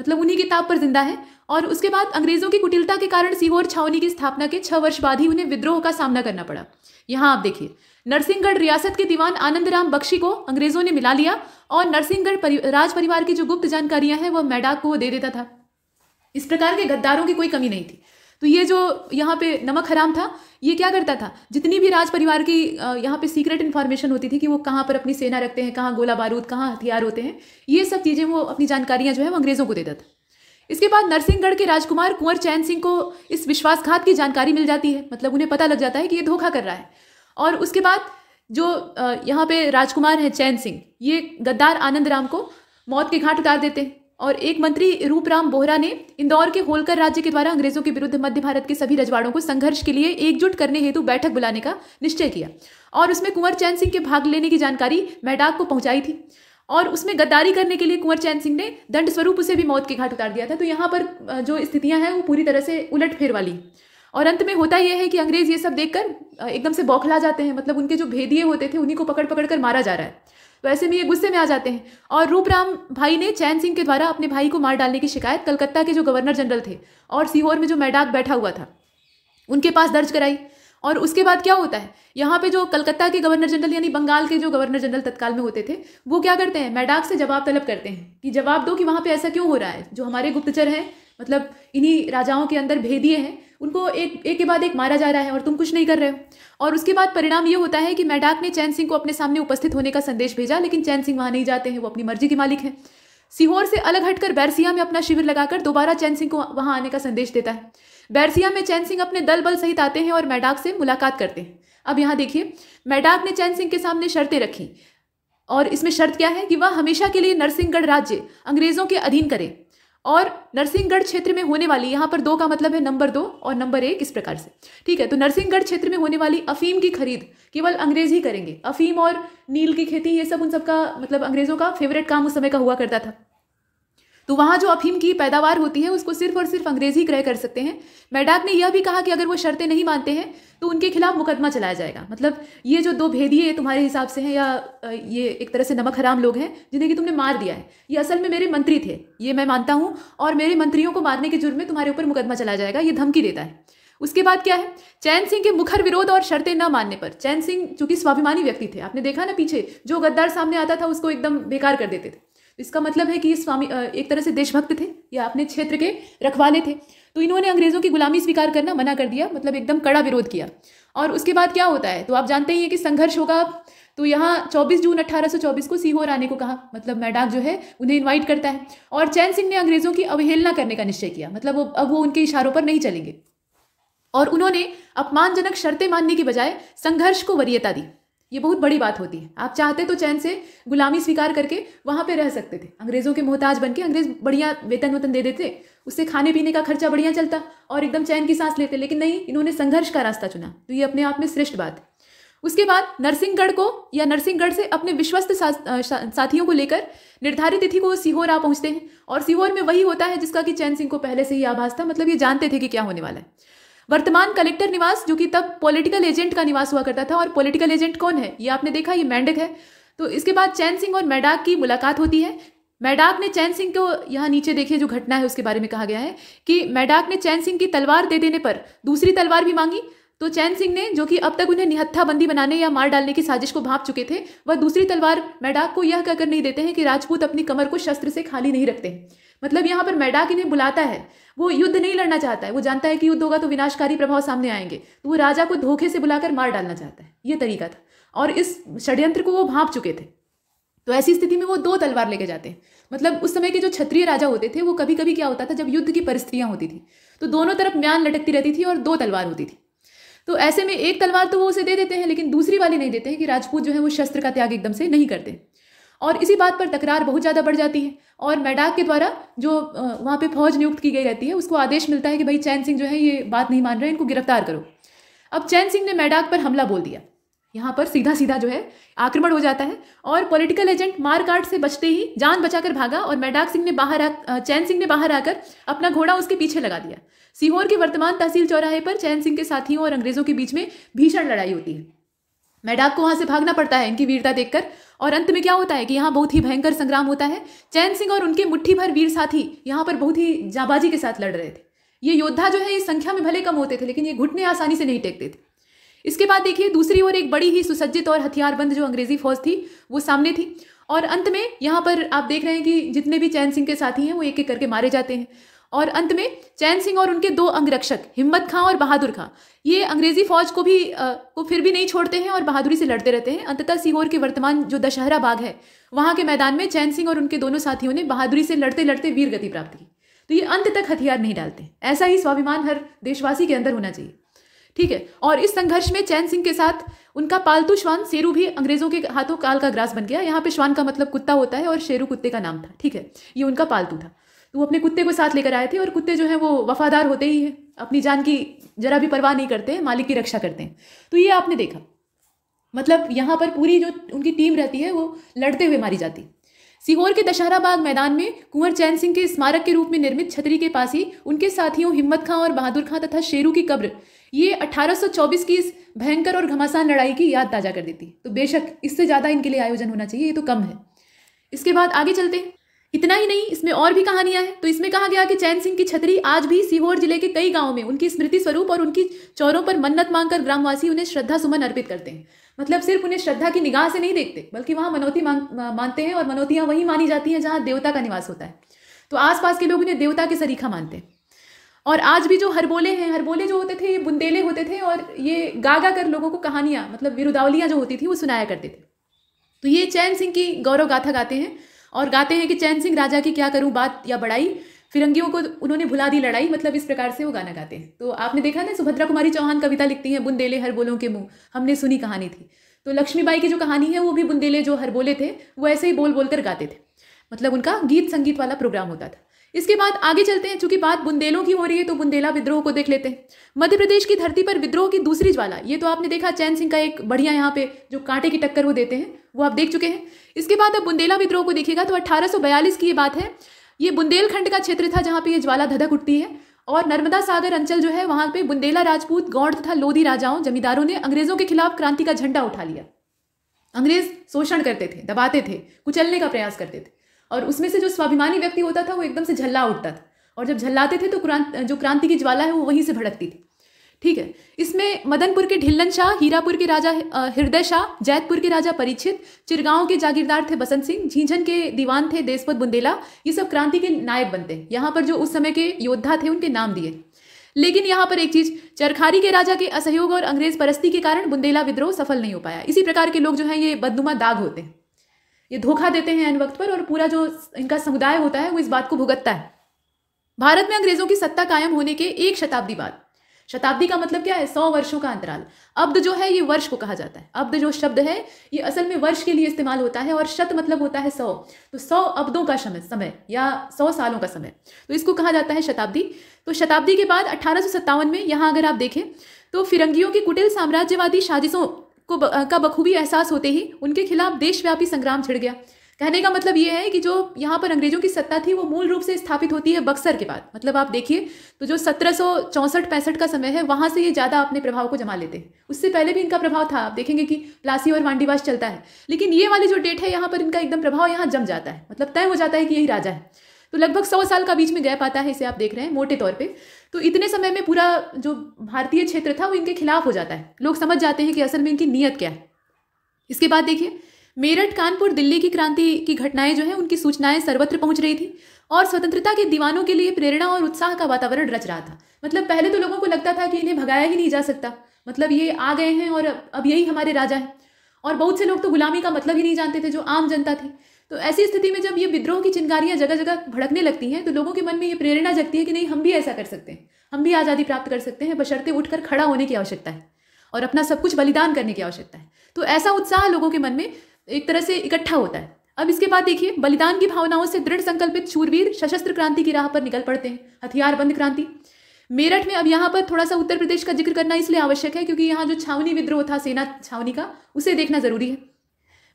मतलब उन्हीं के ताप पर जिंदा है और उसके बाद अंग्रेज़ों की कुटिलता के कारण सीहोर छावनी की स्थापना के छह वर्ष बाद ही उन्हें विद्रोह का सामना करना पड़ा यहाँ आप देखिए नरसिंहगढ़ रियासत के दीवान आनंदराम बख्शी को अंग्रेज़ों ने मिला लिया और नरसिंहगढ़ परि, राज परिवार की जो गुप्त जानकारियाँ हैं वह मैडाक को दे देता था इस प्रकार के गद्दारों की कोई कमी नहीं थी तो ये जो यहाँ पे नमक हराम था ये क्या करता था जितनी भी राज परिवार की यहाँ पे सीक्रेट इन्फॉर्मेशन होती थी कि वो कहाँ पर अपनी सेना रखते हैं कहाँ गोला बारूद कहाँ हथियार होते हैं ये सब चीज़ें वो अपनी जानकारियाँ जो है वो अंग्रेज़ों को देता था इसके बाद नरसिंहगढ़ के राजकुमार कुंवर चैन सिंह को इस विश्वासघात की जानकारी मिल जाती है मतलब उन्हें पता लग जाता है कि ये धोखा कर रहा है और उसके बाद जो यहाँ पे राजकुमार हैं चैन सिंह ये गद्दार आनंद राम को मौत के घाट उतार देते हैं और एक मंत्री रूपराम बोहरा ने इंदौर के होलकर राज्य के द्वारा अंग्रेजों के विरुद्ध मध्य भारत के सभी रजवाड़ों को संघर्ष के लिए एकजुट करने हेतु बैठक बुलाने का निश्चय किया और उसमें कुंवर चैन सिंह के भाग लेने की जानकारी मैडाक को पहुंचाई थी और उसमें गद्दारी करने के लिए कुंवर चैन सिंह ने दंड स्वरूप उसे भी मौत के घाट उतार दिया था तो यहाँ पर जो स्थितियाँ हैं वो पूरी तरह से उलट फेर वाली और अंत में होता यह है कि अंग्रेज ये सब देखकर एकदम से बौखला जाते हैं मतलब उनके जो भेदिए होते थे उन्हीं को पकड़ पकड़ कर मारा जा रहा है तो ऐसे में ये गुस्से में आ जाते हैं और रूपराम भाई ने चैन सिंह के द्वारा अपने भाई को मार डालने की शिकायत कलकत्ता के जो गवर्नर जनरल थे और सीहोर में जो मैडाक बैठा हुआ था उनके पास दर्ज कराई और उसके बाद क्या होता है यहाँ पे जो कलकत्ता के गवर्नर जनरल यानी बंगाल के जो गवर्नर जनरल तत्काल में होते थे वो क्या करते हैं मैडाक से जवाब तलब करते हैं कि जवाब दो कि वहाँ पे ऐसा क्यों हो रहा है जो हमारे गुप्तचर हैं मतलब इन्हीं राजाओं के अंदर भेदिए हैं उनको एक एक के बाद एक मारा जा रहा है और तुम कुछ नहीं कर रहे हो और उसके बाद परिणाम ये होता है कि मैडाक ने चैन सिंह को अपने सामने उपस्थित होने का संदेश भेजा लेकिन चैन सिंह वहाँ नहीं जाते हैं वो अपनी मर्जी के मालिक हैं सीहोर से अलग हटकर बैरसिया में अपना शिविर लगाकर दोबारा चैन सिंह को वहाँ आने का संदेश देता है बैरसिया में चैन सिंह अपने दल बल सहित आते हैं और मैडाक से मुलाकात करते हैं अब यहाँ देखिए मैडाक ने चैन सिंह के सामने शर्तें रखी और इसमें शर्त क्या है कि वह हमेशा के लिए नरसिंहगढ़ राज्य अंग्रेजों के अधीन करे और नरसिंहगढ़ क्षेत्र में होने वाली यहाँ पर दो का मतलब है नंबर दो और नंबर एक इस प्रकार से ठीक है तो नरसिंहगढ़ क्षेत्र में होने वाली अफीम की खरीद केवल अंग्रेज ही करेंगे अफीम और नील की खेती ये सब उन सबका मतलब अंग्रेजों का फेवरेट काम उस समय का हुआ करता था तो वहाँ जो अफीम की पैदावार होती है उसको सिर्फ और सिर्फ अंग्रेज़ी क्रय कर सकते हैं मैडाक ने यह भी कहा कि अगर वो शर्तें नहीं मानते हैं तो उनके खिलाफ मुकदमा चलाया जाएगा मतलब ये जो दो भेदिए तुम्हारे हिसाब से हैं या ये एक तरह से नमक हराम लोग हैं जिन्हें कि तुमने मार दिया है ये असल में मेरे मंत्री थे ये मैं मानता हूँ और मेरे मंत्रियों को मारने के जुर्म में तुम्हारे ऊपर मुकदमा चलाया जाएगा ये धमकी देता है उसके बाद क्या है चैन सिंह के मुखर विरोध और शर्तें न मानने पर चैन सिंह चूंकि स्वाभिमानी व्यक्ति थे आपने देखा ना पीछे जो गद्दार सामने आता था उसको एकदम बेकार कर देते थे इसका मतलब है कि ये स्वामी एक तरह से देशभक्त थे या अपने क्षेत्र के रखवाले थे तो इन्होंने अंग्रेज़ों की गुलामी स्वीकार करना मना कर दिया मतलब एकदम कड़ा विरोध किया और उसके बाद क्या होता है तो आप जानते ही हैं कि संघर्ष होगा तो यहाँ 24 जून 1824 को सीहोर आने को कहा मतलब मैडाक जो है उन्हें इनवाइट करता है और चैन सिंह ने अंग्रेज़ों की अवहेलना करने का निश्चय किया मतलब वो अब वो उनके इशारों पर नहीं चलेंगे और उन्होंने अपमानजनक शर्तें मानने की बजाय संघर्ष को वरीयता दी ये बहुत बड़ी बात होती है आप चाहते तो चैन से गुलामी स्वीकार करके वहाँ पे रह सकते थे अंग्रेज़ों के मोहताज बन के अंग्रेज़ बढ़िया वेतन वेतन दे देते उससे खाने पीने का खर्चा बढ़िया चलता और एकदम चैन की सांस लेते लेकिन नहीं इन्होंने संघर्ष का रास्ता चुना तो ये अपने आप में श्रेष्ठ बात है उसके बाद नरसिंहगढ़ को या नरसिंहगढ़ से अपने विश्वस्त साथियों को लेकर निर्धारित तिथि को सीहोर आ पहुंचते हैं और सीहोर में वही होता है जिसका कि चैन सिंह को पहले से ही आभास था मतलब ये जानते थे कि क्या होने वाला है वर्तमान कलेक्टर निवास जो कि तब पॉलिटिकल एजेंट का निवास हुआ करता था और पॉलिटिकल एजेंट कौन है ये आपने देखा ये मेंढक है तो इसके बाद चैन सिंह और मैडाक की मुलाकात होती है मैडाक ने चैन सिंह को यहाँ नीचे देखिए जो घटना है उसके बारे में कहा गया है कि मैडाक ने चैन सिंह की तलवार दे देने पर दूसरी तलवार भी मांगी तो चैन सिंह ने जो कि अब तक उन्हें निहत्था बंदी बनाने या मार डालने की साजिश को भाप चुके थे वह दूसरी तलवार मैडाक को यह कहकर नहीं देते हैं कि राजपूत अपनी कमर को शस्त्र से खाली नहीं रखते मतलब यहाँ पर मैडाक इन्हें बुलाता है वो युद्ध नहीं लड़ना चाहता है वो जानता है कि युद्ध होगा तो विनाशकारी प्रभाव सामने आएंगे तो वो राजा को धोखे से बुलाकर मार डालना चाहता है ये तरीका था और इस षड्यंत्र को वो भाप चुके थे तो ऐसी स्थिति में वो दो तलवार लेके जाते हैं मतलब उस समय के जो क्षत्रिय राजा होते थे वो कभी कभी क्या होता था जब युद्ध की परिस्थितियाँ होती थी तो दोनों तरफ म्यान लटकती रहती थी और दो तलवार होती थी तो ऐसे में एक तलवार तो वो उसे दे देते हैं लेकिन दूसरी वाली नहीं देते हैं कि राजपूत जो है वो शस्त्र का त्याग एकदम से नहीं करते और इसी बात पर तकरार बहुत ज़्यादा बढ़ जाती है और मैडाक के द्वारा जो वहाँ पे फौज नियुक्त की गई रहती है उसको आदेश मिलता है कि भाई चैन सिंह जो है ये बात नहीं मान रहे इनको गिरफ्तार करो अब चैन सिंह ने मैडाक पर हमला बोल दिया यहाँ पर सीधा सीधा जो है आक्रमण हो जाता है और पॉलिटिकल एजेंट मारकाट से बचते ही जान बचाकर भागा और मैडाक सिंह ने बाहर आ चैन सिंह ने बाहर आकर अपना घोड़ा उसके पीछे लगा दिया सीहोर के वर्तमान तहसील चौराहे पर चैन सिंह के साथियों और अंग्रेजों के बीच में भीषण लड़ाई होती है मैडाक को वहाँ से भागना पड़ता है इनकी वीरता देखकर और अंत में क्या होता है कि यहाँ बहुत ही भयंकर संग्राम होता है चैन सिंह और उनके मुट्ठी भर वीर साथी यहाँ पर बहुत ही जाबाजी के साथ लड़ रहे थे ये योद्धा जो है ये संख्या में भले कम होते थे लेकिन ये घुटने आसानी से नहीं टेकते थे इसके बाद देखिए दूसरी ओर एक बड़ी ही सुसज्जित और हथियारबंद जो अंग्रेजी फौज थी वो सामने थी और अंत में यहाँ पर आप देख रहे हैं कि जितने भी चैन सिंह के साथी हैं वो एक एक करके मारे जाते हैं और अंत में चैन सिंह और उनके दो अंगरक्षक हिम्मत खां और बहादुर खां ये अंग्रेजी फौज को भी आ, को फिर भी नहीं छोड़ते हैं और बहादुरी से लड़ते रहते हैं अंततः सीहोर के वर्तमान जो दशहरा बाग है वहां के मैदान में चैन सिंह और उनके दोनों साथियों ने बहादुरी से लड़ते लड़ते वीर गति प्राप्त की तो ये अंत तक हथियार नहीं डालते ऐसा ही स्वाभिमान हर देशवासी के अंदर होना चाहिए ठीक है और इस संघर्ष में चैन सिंह के साथ उनका पालतू श्वान शेरू भी अंग्रेजों के हाथों काल का ग्रास बन गया यहाँ पे श्वान का मतलब कुत्ता होता है और शेरू कुत्ते का नाम था ठीक है ये उनका पालतू था तो वो अपने कुत्ते को साथ लेकर आए थे और कुत्ते जो हैं वो वफादार होते ही हैं अपनी जान की ज़रा भी परवाह नहीं करते मालिक की रक्षा करते हैं तो ये आपने देखा मतलब यहाँ पर पूरी जो उनकी टीम रहती है वो लड़ते हुए मारी जाती सीहोर के दशहरा बाग मैदान में कुंवर चैन सिंह के स्मारक के रूप में निर्मित छतरी के पास ही उनके साथियों हिम्मत खां और बहादुर खां तथा शेरू की कब्र ये 1824 की इस भयंकर और घमासान लड़ाई की याद ताज़ा कर देती तो बेशक इससे ज़्यादा इनके लिए आयोजन होना चाहिए ये तो कम है इसके बाद आगे चलते हैं इतना ही नहीं इसमें और भी कहानियां हैं तो इसमें कहा गया कि चैन सिंह की छतरी आज भी सीहोर जिले के कई गांवों में उनकी स्मृति स्वरूप और उनकी चौरों पर मन्नत मांगकर ग्रामवासी उन्हें श्रद्धा सुमन अर्पित करते हैं मतलब सिर्फ उन्हें श्रद्धा की निगाह से नहीं देखते बल्कि वहां मनौती मानते हैं और मनौतियां वहीं मानी जाती हैं जहां देवता का निवास होता है तो आसपास के लोग उन्हें देवता के सरीखा मानते हैं और आज भी जो हरबोले हैं हरबोले जो होते थे ये बुंदेले होते थे और ये गा गा कर लोगों को कहानियाँ मतलब विरुदावलियाँ जो होती थी वो सुनाया करते थे तो ये चैन सिंह की गौरव गाथा गाते हैं और गाते हैं कि चैन सिंह राजा की क्या करूँ बात या बड़ाई फिरंगियों को उन्होंने भुला दी लड़ाई मतलब इस प्रकार से वो गाना गाते हैं तो आपने देखा ना सुभद्रा कुमारी चौहान कविता लिखती हैं बुंदेले हर बोलों के मुंह हमने सुनी कहानी थी तो लक्ष्मीबाई की जो कहानी है वो भी बुंदेले जो हर बोले थे वो ऐसे ही बोल बोल कर गाते थे मतलब उनका गीत संगीत वाला प्रोग्राम होता था इसके बाद आगे चलते हैं चूंकि बात बुंदेलों की हो रही है तो बुंदेला विद्रोह को देख लेते हैं मध्य प्रदेश की धरती पर विद्रोह की दूसरी ज्वाला ये तो आपने देखा चैन सिंह का एक बढ़िया यहाँ पे जो कांटे की टक्कर वो देते हैं वो आप देख चुके हैं इसके बाद अब बुंदेला विद्रोह को देखिएगा तो 1842 की ये बात है ये बुंदेलखंड का क्षेत्र था जहाँ पे ये ज्वाला धधक उठती है और नर्मदा सागर अंचल जो है वहाँ पे बुंदेला राजपूत गौड़ तथा लोधी राजाओं जमींदारों ने अंग्रेजों के खिलाफ क्रांति का झंडा उठा लिया अंग्रेज शोषण करते थे दबाते थे कुचलने का प्रयास करते थे और उसमें से जो स्वाभिमानी व्यक्ति होता था वो एकदम से झल्ला उठता था और जब झल्लाते थे तो जो क्रांति की ज्वाला है वो वहीं से भड़कती थी ठीक है इसमें मदनपुर के ढिल्लन शाह हीरापुर के राजा हृदय शाह जैतपुर के राजा परीक्षित चिरगांव के जागीरदार थे बसंत सिंह झींझन के दीवान थे देशपत बुंदेला ये सब क्रांति के नायक बनते हैं यहाँ पर जो उस समय के योद्धा थे उनके नाम दिए लेकिन यहाँ पर एक चीज चरखारी के राजा के असहयोग और अंग्रेज परस्ती के कारण बुंदेला विद्रोह सफल नहीं हो पाया इसी प्रकार के लोग जो है ये बदनुमा दाग होते हैं ये धोखा देते हैं अन वक्त पर और पूरा जो इनका समुदाय होता है वो इस बात को भुगतता है भारत में अंग्रेजों की सत्ता कायम होने के एक शताब्दी बाद शताब्दी का मतलब क्या है सौ वर्षों का अंतराल अब्द जो है ये वर्ष को कहा जाता है अब्द जो शब्द है ये असल में वर्ष के लिए इस्तेमाल होता है और शत मतलब होता है सौ तो सौ अब्दों का समय समय या सौ सालों का समय तो इसको कहा जाता है शताब्दी तो शताब्दी के बाद अठारह में यहाँ अगर आप देखें तो फिरंगियों की कुटिल साम्राज्यवादी साजिशों को का बखूबी एहसास होते ही उनके खिलाफ देशव्यापी संग्राम छिड़ गया कहने का मतलब ये है कि जो यहाँ पर अंग्रेजों की सत्ता थी वो मूल रूप से स्थापित होती है बक्सर के बाद मतलब आप देखिए तो जो सत्रह सौ चौंसठ पैंसठ का समय है वहाँ से ये ज़्यादा अपने प्रभाव को जमा लेते हैं उससे पहले भी इनका प्रभाव था आप देखेंगे कि प्लासी और मांडीवास चलता है लेकिन ये वाली जो डेट है यहाँ पर इनका एकदम प्रभाव यहाँ जम जाता है मतलब तय हो जाता है कि यही राजा है तो लगभग सौ साल का बीच में गैप आता है इसे आप देख रहे हैं मोटे तौर पे तो इतने समय में पूरा जो भारतीय क्षेत्र था वो इनके खिलाफ हो जाता है लोग समझ जाते हैं कि असल में इनकी नीयत क्या है इसके बाद देखिए मेरठ कानपुर दिल्ली की क्रांति की घटनाएं जो है उनकी सूचनाएं सर्वत्र पहुंच रही थी और स्वतंत्रता के दीवानों के लिए प्रेरणा और उत्साह का वातावरण रच रहा था मतलब पहले तो लोगों को लगता था कि इन्हें भगाया ही नहीं जा सकता मतलब ये आ गए हैं और अब यही हमारे राजा हैं और बहुत से लोग तो गुलामी का मतलब ही नहीं जानते थे जो आम जनता थी तो ऐसी स्थिति में जब ये विद्रोह की चिंगारियां जगह जगह भड़कने लगती हैं तो लोगों के मन में ये प्रेरणा जगती है कि नहीं हम भी ऐसा कर सकते हैं हम भी आज़ादी प्राप्त कर सकते हैं बशर्ते उठकर खड़ा होने की आवश्यकता है और अपना सब कुछ बलिदान करने की आवश्यकता है तो ऐसा उत्साह लोगों के मन में एक तरह से इकट्ठा होता है अब इसके बाद देखिए बलिदान की भावनाओं से दृढ़ संकल्पित शूरवीर सशस्त्र क्रांति की राह पर निकल पड़ते हैं हथियारबंद क्रांति मेरठ में अब यहाँ पर थोड़ा सा उत्तर प्रदेश का जिक्र करना इसलिए आवश्यक है क्योंकि यहाँ जो छावनी विद्रोह था सेना छावनी का उसे देखना जरूरी है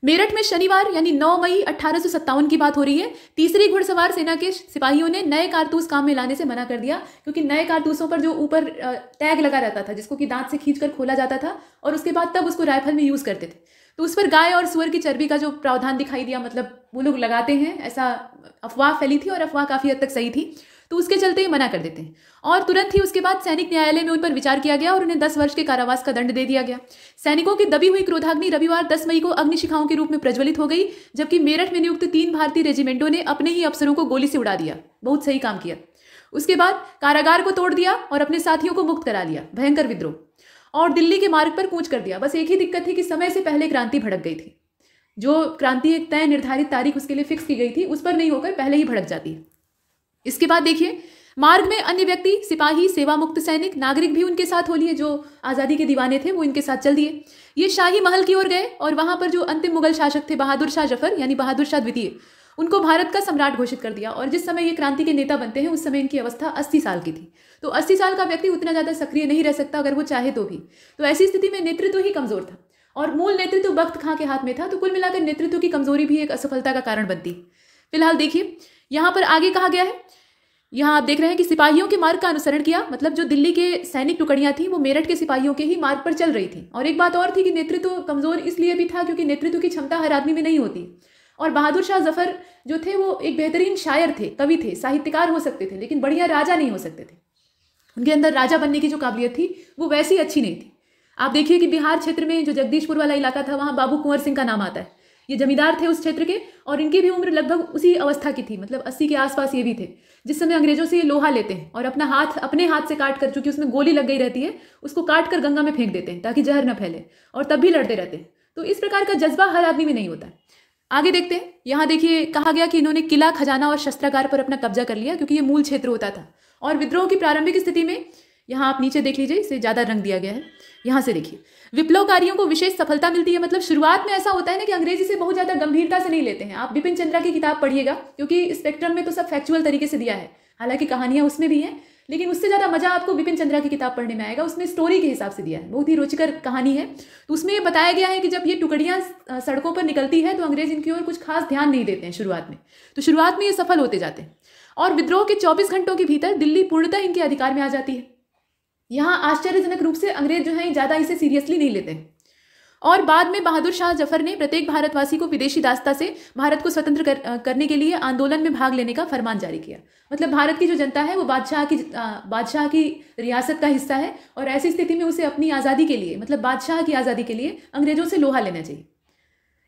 मेरठ में शनिवार यानी 9 मई अठारह की बात हो रही है तीसरी घुड़सवार सेना के सिपाहियों ने नए कारतूस काम में लाने से मना कर दिया क्योंकि नए कारतूसों पर जो ऊपर टैग लगा रहता था जिसको कि दांत से खींचकर खोला जाता था और उसके बाद तब उसको राइफल में यूज़ करते थे तो उस पर गाय और सुअर की चर्बी का जो प्रावधान दिखाई दिया मतलब वो लोग लगाते हैं ऐसा अफवाह फैली थी और अफवाह काफ़ी हद तक सही थी तो उसके चलते ही मना कर देते हैं और तुरंत ही उसके बाद सैनिक न्यायालय में उन पर विचार किया गया और उन्हें दस वर्ष के कारावास का दंड दे दिया गया सैनिकों की दबी हुई क्रोधाग्नि रविवार दस मई को अग्निशिखाओं के रूप में प्रज्वलित हो गई जबकि मेरठ में नियुक्त तीन भारतीय रेजिमेंटों ने अपने ही अफसरों को गोली से उड़ा दिया बहुत सही काम किया उसके बाद कारागार को तोड़ दिया और अपने साथियों को मुक्त करा लिया भयंकर विद्रोह और दिल्ली के मार्ग पर कूच कर दिया बस एक ही दिक्कत थी कि समय से पहले क्रांति भड़क गई थी जो क्रांति एक तय निर्धारित तारीख उसके लिए फिक्स की गई थी उस पर नहीं होकर पहले ही भड़क जाती है इसके बाद देखिए मार्ग में अन्य व्यक्ति सिपाही सेवा मुक्त सैनिक नागरिक भी उनके साथ हो लिए जो आज़ादी के दीवाने थे वो इनके साथ चल दिए ये शाही महल की ओर गए और वहाँ पर जो अंतिम मुगल शासक थे बहादुर शाह जफर यानी बहादुर शाह द्वितीय उनको भारत का सम्राट घोषित कर दिया और जिस समय ये क्रांति के नेता बनते हैं उस समय इनकी अवस्था अस्सी साल की थी तो अस्सी साल का व्यक्ति उतना ज़्यादा सक्रिय नहीं रह सकता अगर वो चाहे तो भी तो ऐसी स्थिति में नेतृत्व ही कमज़ोर था और मूल नेतृत्व वक्त खां के हाथ में था तो कुल मिलाकर नेतृत्व की कमजोरी भी एक असफलता का कारण बनती फिलहाल देखिए यहाँ पर आगे कहा गया है यहाँ आप देख रहे हैं कि सिपाहियों के मार्ग का अनुसरण किया मतलब जो दिल्ली के सैनिक टुकड़ियाँ थी वो मेरठ के सिपाहियों के ही मार्ग पर चल रही थी और एक बात और थी कि नेतृत्व कमजोर इसलिए भी था क्योंकि नेतृत्व की क्षमता हर आदमी में नहीं होती और बहादुर शाह जफर जो थे वो एक बेहतरीन शायर थे कवि थे साहित्यकार हो सकते थे लेकिन बढ़िया राजा नहीं हो सकते थे उनके अंदर राजा बनने की जो काबिलियत थी वो वैसी अच्छी नहीं थी आप देखिए कि बिहार क्षेत्र में जो जगदीशपुर वाला इलाका था वहाँ बाबू कुंवर सिंह का नाम आता है ये जमींदार थे उस क्षेत्र के और इनकी भी उम्र लगभग उसी अवस्था की थी मतलब अस्सी के आसपास ये भी थे जिस समय अंग्रेजों से ये लोहा लेते हैं और अपना हाथ अपने हाथ से काट कर चूंकि उसमें गोली लग गई रहती है उसको काट कर गंगा में फेंक देते हैं ताकि जहर न फैले और तब भी लड़ते रहते हैं तो इस प्रकार का जज्बा हर आदमी में नहीं होता आगे देखते हैं यहां देखिए कहा गया कि इन्होंने किला खजाना और शस्त्रागार पर अपना कब्जा कर लिया क्योंकि ये मूल क्षेत्र होता था और विद्रोह की प्रारंभिक स्थिति में यहां आप नीचे देख लीजिए इसे ज़्यादा रंग दिया गया है यहां से देखिए विप्लवकारियों को विशेष सफलता मिलती है मतलब शुरुआत में ऐसा होता है ना कि अंग्रेजी से बहुत ज़्यादा गंभीरता से नहीं लेते हैं आप बिपिन चंद्रा की किताब पढ़िएगा क्योंकि स्पेक्ट्रम में तो सब फैक्चुअल तरीके से दिया है हालांकि कहानियां उसमें भी हैं लेकिन उससे ज़्यादा मज़ा आपको बिपिन चंद्रा की किताब पढ़ने में आएगा उसमें स्टोरी के हिसाब से दिया है बहुत ही रोचकर कहानी है तो उसमें ये बताया गया है कि जब ये टुकड़ियाँ सड़कों पर निकलती है तो अंग्रेज इनकी ओर कुछ खास ध्यान नहीं देते हैं शुरुआत में तो शुरुआत में ये सफल होते जाते हैं और विद्रोह के चौबीस घंटों के भीतर दिल्ली पूर्णतः इनके अधिकार में आ जाती है यहाँ आश्चर्यजनक रूप से अंग्रेज जो हैं ज़्यादा इसे सीरियसली नहीं लेते हैं और बाद में बहादुर शाह जफर ने प्रत्येक भारतवासी को विदेशी दास्ता से भारत को स्वतंत्र कर, करने के लिए आंदोलन में भाग लेने का फरमान जारी किया मतलब भारत की जो जनता है वो बादशाह की बादशाह की रियासत का हिस्सा है और ऐसी स्थिति में उसे अपनी आज़ादी के लिए मतलब बादशाह की आज़ादी के लिए अंग्रेजों से लोहा लेना चाहिए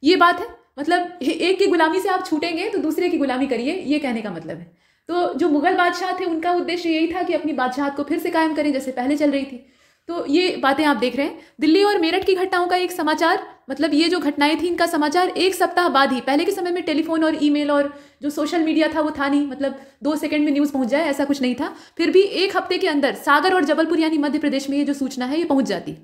ये बात है मतलब एक की गुलामी से आप छूटेंगे तो दूसरे की गुलामी करिए ये कहने का मतलब है तो जो मुगल बादशाह थे उनका उद्देश्य यही था कि अपनी बादशाहत को फिर से कायम करें जैसे पहले चल रही थी तो ये बातें आप देख रहे हैं दिल्ली और मेरठ की घटनाओं का एक समाचार मतलब ये जो घटनाएं थी इनका समाचार एक सप्ताह बाद ही पहले के समय में टेलीफोन और ईमेल और जो सोशल मीडिया था वो था नहीं मतलब दो सेकंड में न्यूज़ पहुंच जाए ऐसा कुछ नहीं था फिर भी एक हफ्ते के अंदर सागर और जबलपुर यानी मध्य प्रदेश में ये जो सूचना है ये पहुंच जाती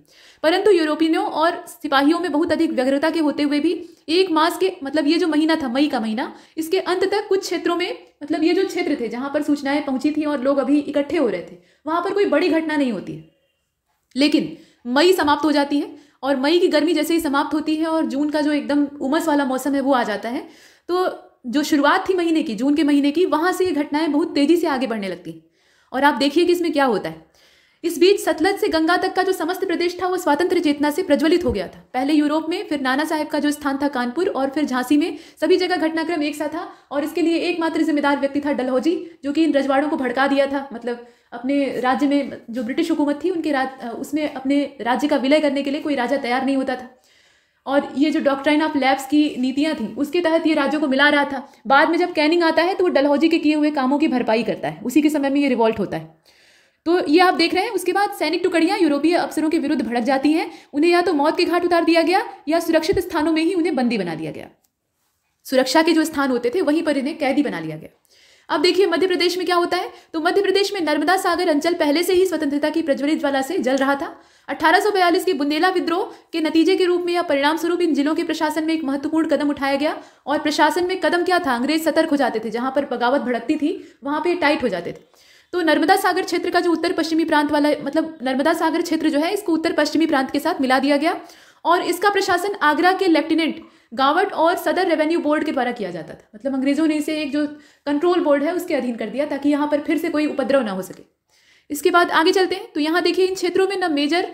परंतु यूरोपियनों और सिपाहियों में बहुत अधिक व्यग्रता के होते हुए भी एक मास के मतलब ये जो महीना था मई का महीना इसके अंत तक कुछ क्षेत्रों में मतलब ये जो क्षेत्र थे जहाँ पर सूचनाएं पहुंची थी और लोग अभी इकट्ठे हो रहे थे वहाँ पर कोई बड़ी घटना नहीं होती है लेकिन मई समाप्त हो जाती है और मई की गर्मी जैसे ही समाप्त होती है और जून का जो एकदम उमस वाला मौसम है वो आ जाता है तो जो शुरुआत थी महीने की जून के महीने की वहाँ से ये घटनाएं बहुत तेज़ी से आगे बढ़ने लगती और आप देखिए कि इसमें क्या होता है इस बीच सतलज से गंगा तक का जो समस्त प्रदेश था वो स्वतंत्र चेतना से प्रज्वलित हो गया था पहले यूरोप में फिर नाना साहब का जो स्थान था कानपुर और फिर झांसी में सभी जगह घटनाक्रम एक सा था और इसके लिए एकमात्र जिम्मेदार व्यक्ति था डलहौजी जो कि इन रजवाड़ों को भड़का दिया था मतलब अपने राज्य में जो ब्रिटिश हुकूमत थी उनके राज उसमें अपने राज्य का विलय करने के लिए कोई राजा तैयार नहीं होता था और ये जो डॉक्ट्राइन ऑफ लैब्स की नीतियाँ थी उसके तहत ये राज्यों को मिला रहा था बाद में जब कैनिंग आता है तो वो डलहौजी के किए हुए कामों की भरपाई करता है उसी के समय में ये रिवॉल्ट होता है तो ये आप देख रहे हैं उसके बाद सैनिक टुकड़ियाँ यूरोपीय अफसरों के विरुद्ध भड़क जाती हैं उन्हें या तो मौत के घाट उतार दिया गया या सुरक्षित स्थानों में ही उन्हें बंदी बना दिया गया सुरक्षा के जो स्थान होते थे वहीं पर इन्हें कैदी बना लिया गया अब देखिए मध्य प्रदेश में क्या होता है तो मध्य प्रदेश में नर्मदा सागर अंचल पहले से ही स्वतंत्रता की प्रज्वलित ज्वाला से जल रहा था 1842 के बुंदेला विद्रोह के नतीजे के रूप में या परिणाम स्वरूप इन जिलों के प्रशासन में एक महत्वपूर्ण कदम उठाया गया और प्रशासन में कदम क्या था अंग्रेज सतर्क हो जाते थे जहां पर बगावत भड़कती थी वहां पर टाइट हो जाते थे तो नर्मदा सागर क्षेत्र का जो उत्तर पश्चिमी प्रांत वाला मतलब नर्मदा सागर क्षेत्र जो है इसको उत्तर पश्चिमी प्रांत के साथ मिला दिया गया और इसका प्रशासन आगरा के लेफ्टिनेंट गावट और सदर रेवेन्यू बोर्ड के द्वारा किया जाता था मतलब अंग्रेज़ों ने इसे एक जो कंट्रोल बोर्ड है उसके अधीन कर दिया ताकि यहाँ पर फिर से कोई उपद्रव ना हो सके इसके बाद आगे चलते हैं तो यहाँ देखिए इन क्षेत्रों में न मेजर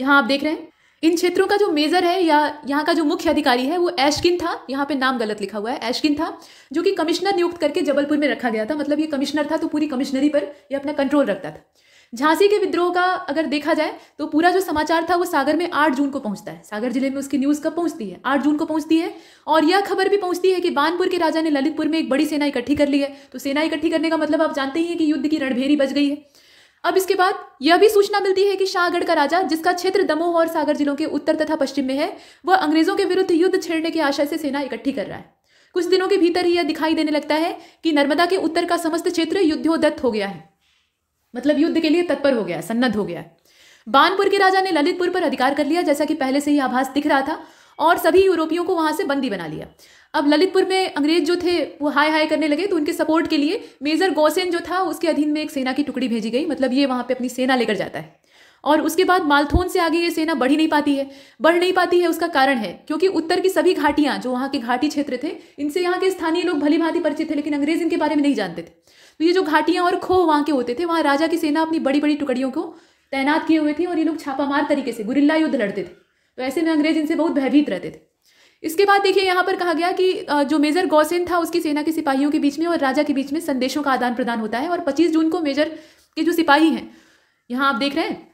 यहाँ आप देख रहे हैं इन क्षेत्रों का जो मेजर है या यहाँ का जो मुख्य अधिकारी है वो एशकिन था यहाँ पे नाम गलत लिखा हुआ है एशकिन था जो कि कमिश्नर नियुक्त करके जबलपुर में रखा गया था मतलब ये कमिश्नर था तो पूरी कमिश्नरी पर यह अपना कंट्रोल रखता था झांसी के विद्रोह का अगर देखा जाए तो पूरा जो समाचार था वो सागर में आठ जून को पहुंचता है सागर जिले में उसकी न्यूज़ कब पहुंचती है आठ जून को पहुंचती है और यह खबर भी पहुंचती है कि बानपुर के राजा ने ललितपुर में एक बड़ी सेना इकट्ठी कर ली है तो सेना इकट्ठी करने का मतलब आप जानते ही हैं कि युद्ध की रणभेरी बच गई है अब इसके बाद यह भी सूचना मिलती है कि शाहगढ़ का राजा जिसका क्षेत्र दमोह और सागर जिलों के उत्तर तथा पश्चिम में है वह अंग्रेजों के विरुद्ध युद्ध छेड़ने के आशय से सेना इकट्ठी कर रहा है कुछ दिनों के भीतर ही यह दिखाई देने लगता है कि नर्मदा के उत्तर का समस्त क्षेत्र युद्धोदत्त हो गया है मतलब युद्ध के लिए तत्पर हो गया है सन्नद्ध हो गया है बानपुर के राजा ने ललितपुर पर अधिकार कर लिया जैसा कि पहले से ही आभास दिख रहा था और सभी यूरोपियों को वहां से बंदी बना लिया अब ललितपुर में अंग्रेज जो थे वो हाय हाय करने लगे तो उनके सपोर्ट के लिए मेजर गोसेन जो था उसके अधीन में एक सेना की टुकड़ी भेजी गई मतलब ये वहां पे अपनी सेना लेकर जाता है और उसके बाद मालथोन से आगे ये सेना बढ़ ही नहीं पाती है बढ़ नहीं पाती है उसका कारण है क्योंकि उत्तर की सभी घाटियां जो वहां के घाटी क्षेत्र थे इनसे यहाँ के स्थानीय लोग भली भांति परिचित थे लेकिन अंग्रेज इनके बारे में नहीं जानते थे तो ये जो घाटियाँ और खो वहाँ के होते थे वहाँ राजा की सेना अपनी बड़ी बड़ी टुकड़ियों को तैनात किए हुए थी और ये लोग छापामार तरीके से गुरिल्ला युद्ध लड़ते थे तो ऐसे में अंग्रेज इनसे बहुत भयभीत रहते थे इसके बाद देखिए यहाँ पर कहा गया कि जो मेजर गौसेन था उसकी सेना के सिपाहियों के बीच में और राजा के बीच में संदेशों का आदान प्रदान होता है और पच्चीस जून को मेजर के जो सिपाही हैं यहाँ आप देख रहे हैं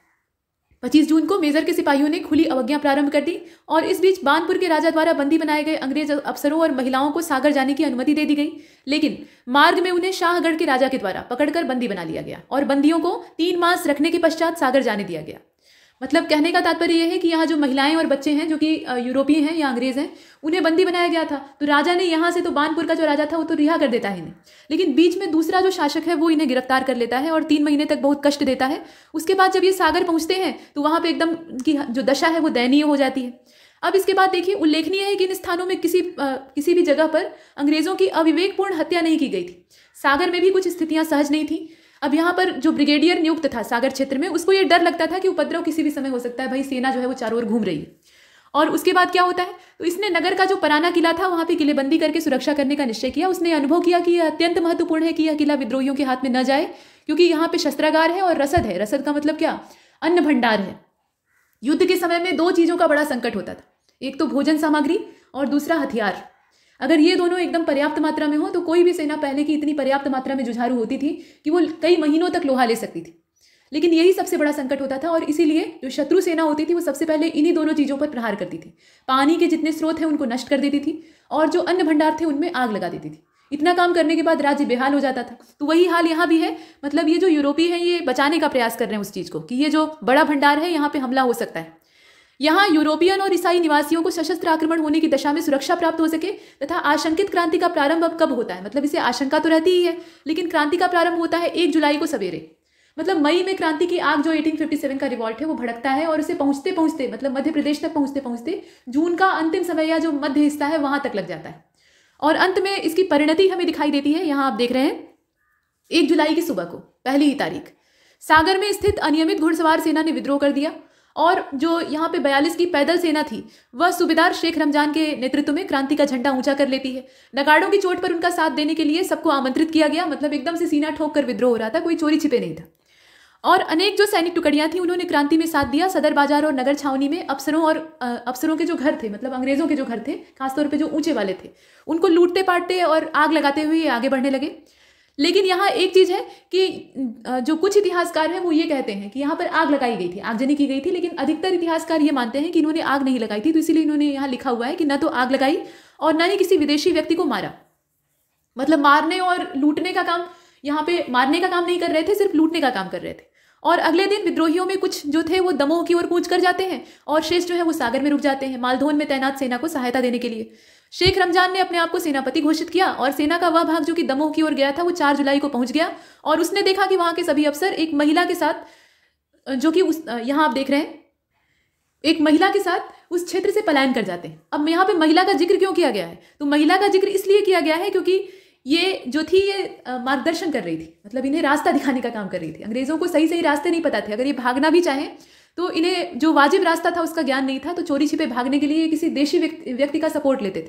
पच्चीस जून को मेजर के सिपाहियों ने खुली अवज्ञा प्रारंभ कर दी और इस बीच बानपुर के राजा द्वारा बंदी बनाए गए अंग्रेज अफसरों और महिलाओं को सागर जाने की अनुमति दे दी गई लेकिन मार्ग में उन्हें शाहगढ़ के राजा के द्वारा पकड़कर बंदी बना लिया गया और बंदियों को तीन मास रखने के पश्चात सागर जाने दिया गया मतलब कहने का तात्पर्य यह है कि यहाँ जो महिलाएं और बच्चे हैं जो कि यूरोपीय हैं या अंग्रेज हैं उन्हें बंदी बनाया गया था तो राजा ने यहाँ से तो बानपुर का जो राजा था वो तो रिहा कर देता है इन्हें लेकिन बीच में दूसरा जो शासक है वो इन्हें गिरफ्तार कर लेता है और तीन महीने तक बहुत कष्ट देता है उसके बाद जब ये सागर पहुँचते हैं तो वहाँ पर एकदम की जो दशा है वो दयनीय हो जाती है अब इसके बाद देखिए उल्लेखनीय है कि इन स्थानों में किसी किसी भी जगह पर अंग्रेजों की अविवेकपूर्ण हत्या नहीं की गई थी सागर में भी कुछ स्थितियां सहज नहीं थी अब यहाँ पर जो ब्रिगेडियर नियुक्त था सागर क्षेत्र में उसको ये डर लगता था कि उपद्रव किसी भी समय हो सकता है भाई सेना जो है वो चारों ओर घूम रही है और उसके बाद क्या होता है तो इसने नगर का जो पुराना किला था वहाँ पे किलेबंदी करके सुरक्षा करने का निश्चय किया उसने अनुभव किया कि यह अत्यंत महत्वपूर्ण है कि यह किला विद्रोहियों के हाथ में न जाए क्योंकि यहाँ पे शस्त्रागार है और रसद है रसद का मतलब क्या अन्न भंडार है युद्ध के समय में दो चीज़ों का बड़ा संकट होता था एक तो भोजन सामग्री और दूसरा हथियार अगर ये दोनों एकदम पर्याप्त मात्रा में हो तो कोई भी सेना पहले की इतनी पर्याप्त मात्रा में जुझारू होती थी कि वो कई महीनों तक लोहा ले सकती थी लेकिन यही सबसे बड़ा संकट होता था और इसीलिए जो शत्रु सेना होती थी वो सबसे पहले इन्हीं दोनों चीज़ों पर प्रहार करती थी पानी के जितने स्रोत हैं उनको नष्ट कर देती थी और जो अन्न भंडार थे उनमें आग लगा देती थी इतना काम करने के बाद राज्य बेहाल हो जाता था तो वही हाल यहाँ भी है मतलब ये जो यूरोपीय है ये बचाने का प्रयास कर रहे हैं उस चीज़ को कि ये जो बड़ा भंडार है यहाँ पे हमला हो सकता है यहाँ यूरोपियन और ईसाई निवासियों को सशस्त्र आक्रमण होने की दशा में सुरक्षा प्राप्त हो सके तथा आशंकित क्रांति का प्रारंभ अब कब होता है मतलब इसे आशंका तो रहती ही है लेकिन क्रांति का प्रारंभ होता है एक जुलाई को सवेरे मतलब मई में क्रांति की आग जो 1857 का रिवॉल्ट है वो भड़कता है और उसे पहुंचते पहुंचते मतलब मध्य प्रदेश तक पहुंचते पहुंचते जून का अंतिम समय या जो मध्य हिस्सा है वहां तक लग जाता है और अंत में इसकी परिणति हमें दिखाई देती है यहां आप देख रहे हैं एक जुलाई की सुबह को पहली ही तारीख सागर में स्थित अनियमित घुड़सवार सेना ने विद्रोह कर दिया और जो यहाँ पे बयालीस की पैदल सेना थी वह सूबेदार शेख रमजान के नेतृत्व में क्रांति का झंडा ऊंचा कर लेती है नगाड़ों की चोट पर उनका साथ देने के लिए सबको आमंत्रित किया गया मतलब एकदम से सीना ठोक कर विद्रोह हो रहा था कोई चोरी छिपे नहीं था और अनेक जो सैनिक टुकड़ियाँ थी उन्होंने क्रांति में साथ दिया सदर बाजार और नगर छावनी में अफसरों और अफसरों के जो घर थे मतलब अंग्रेज़ों के जो घर थे खासतौर पर जो ऊंचे वाले थे उनको लूटते पाटते और आग लगाते हुए आगे बढ़ने लगे लेकिन यहाँ एक चीज़ है कि जो कुछ इतिहासकार हैं वो ये कहते हैं कि यहाँ पर आग लगाई गई थी आगजनी की गई थी लेकिन अधिकतर इतिहासकार ये मानते हैं कि इन्होंने आग नहीं लगाई थी तो इसीलिए इन्होंने यहाँ लिखा हुआ है कि न तो आग लगाई और न ही किसी विदेशी व्यक्ति को मारा मतलब मारने और लूटने का काम यहाँ पे मारने का काम नहीं कर रहे थे सिर्फ लूटने का काम कर रहे थे और अगले दिन विद्रोहियों में कुछ जो थे वो दमोह की ओर कूच कर जाते हैं और शेष जो है वो सागर में रुक जाते हैं मालधोन में तैनात सेना को सहायता देने के लिए शेख रमजान ने अपने आप को सेनापति घोषित किया और सेना का वह भाग जो कि दमोह की ओर गया था वो चार जुलाई को पहुंच गया और उसने देखा कि वहां के सभी अफसर एक महिला के साथ जो कि उस यहाँ आप देख रहे हैं एक महिला के साथ उस क्षेत्र से पलायन कर जाते हैं अब यहाँ पे महिला का जिक्र क्यों किया गया है तो महिला का जिक्र इसलिए किया गया है क्योंकि ये जो थी ये मार्गदर्शन कर रही थी मतलब इन्हें रास्ता दिखाने का काम कर रही थी अंग्रेजों को सही सही रास्ते नहीं पता थे अगर ये भागना भी चाहें तो इन्हें जो वाजिब रास्ता था उसका ज्ञान नहीं था तो चोरी छिपे भागने के लिए किसी देशी व्यक्ति का सपोर्ट लेते थे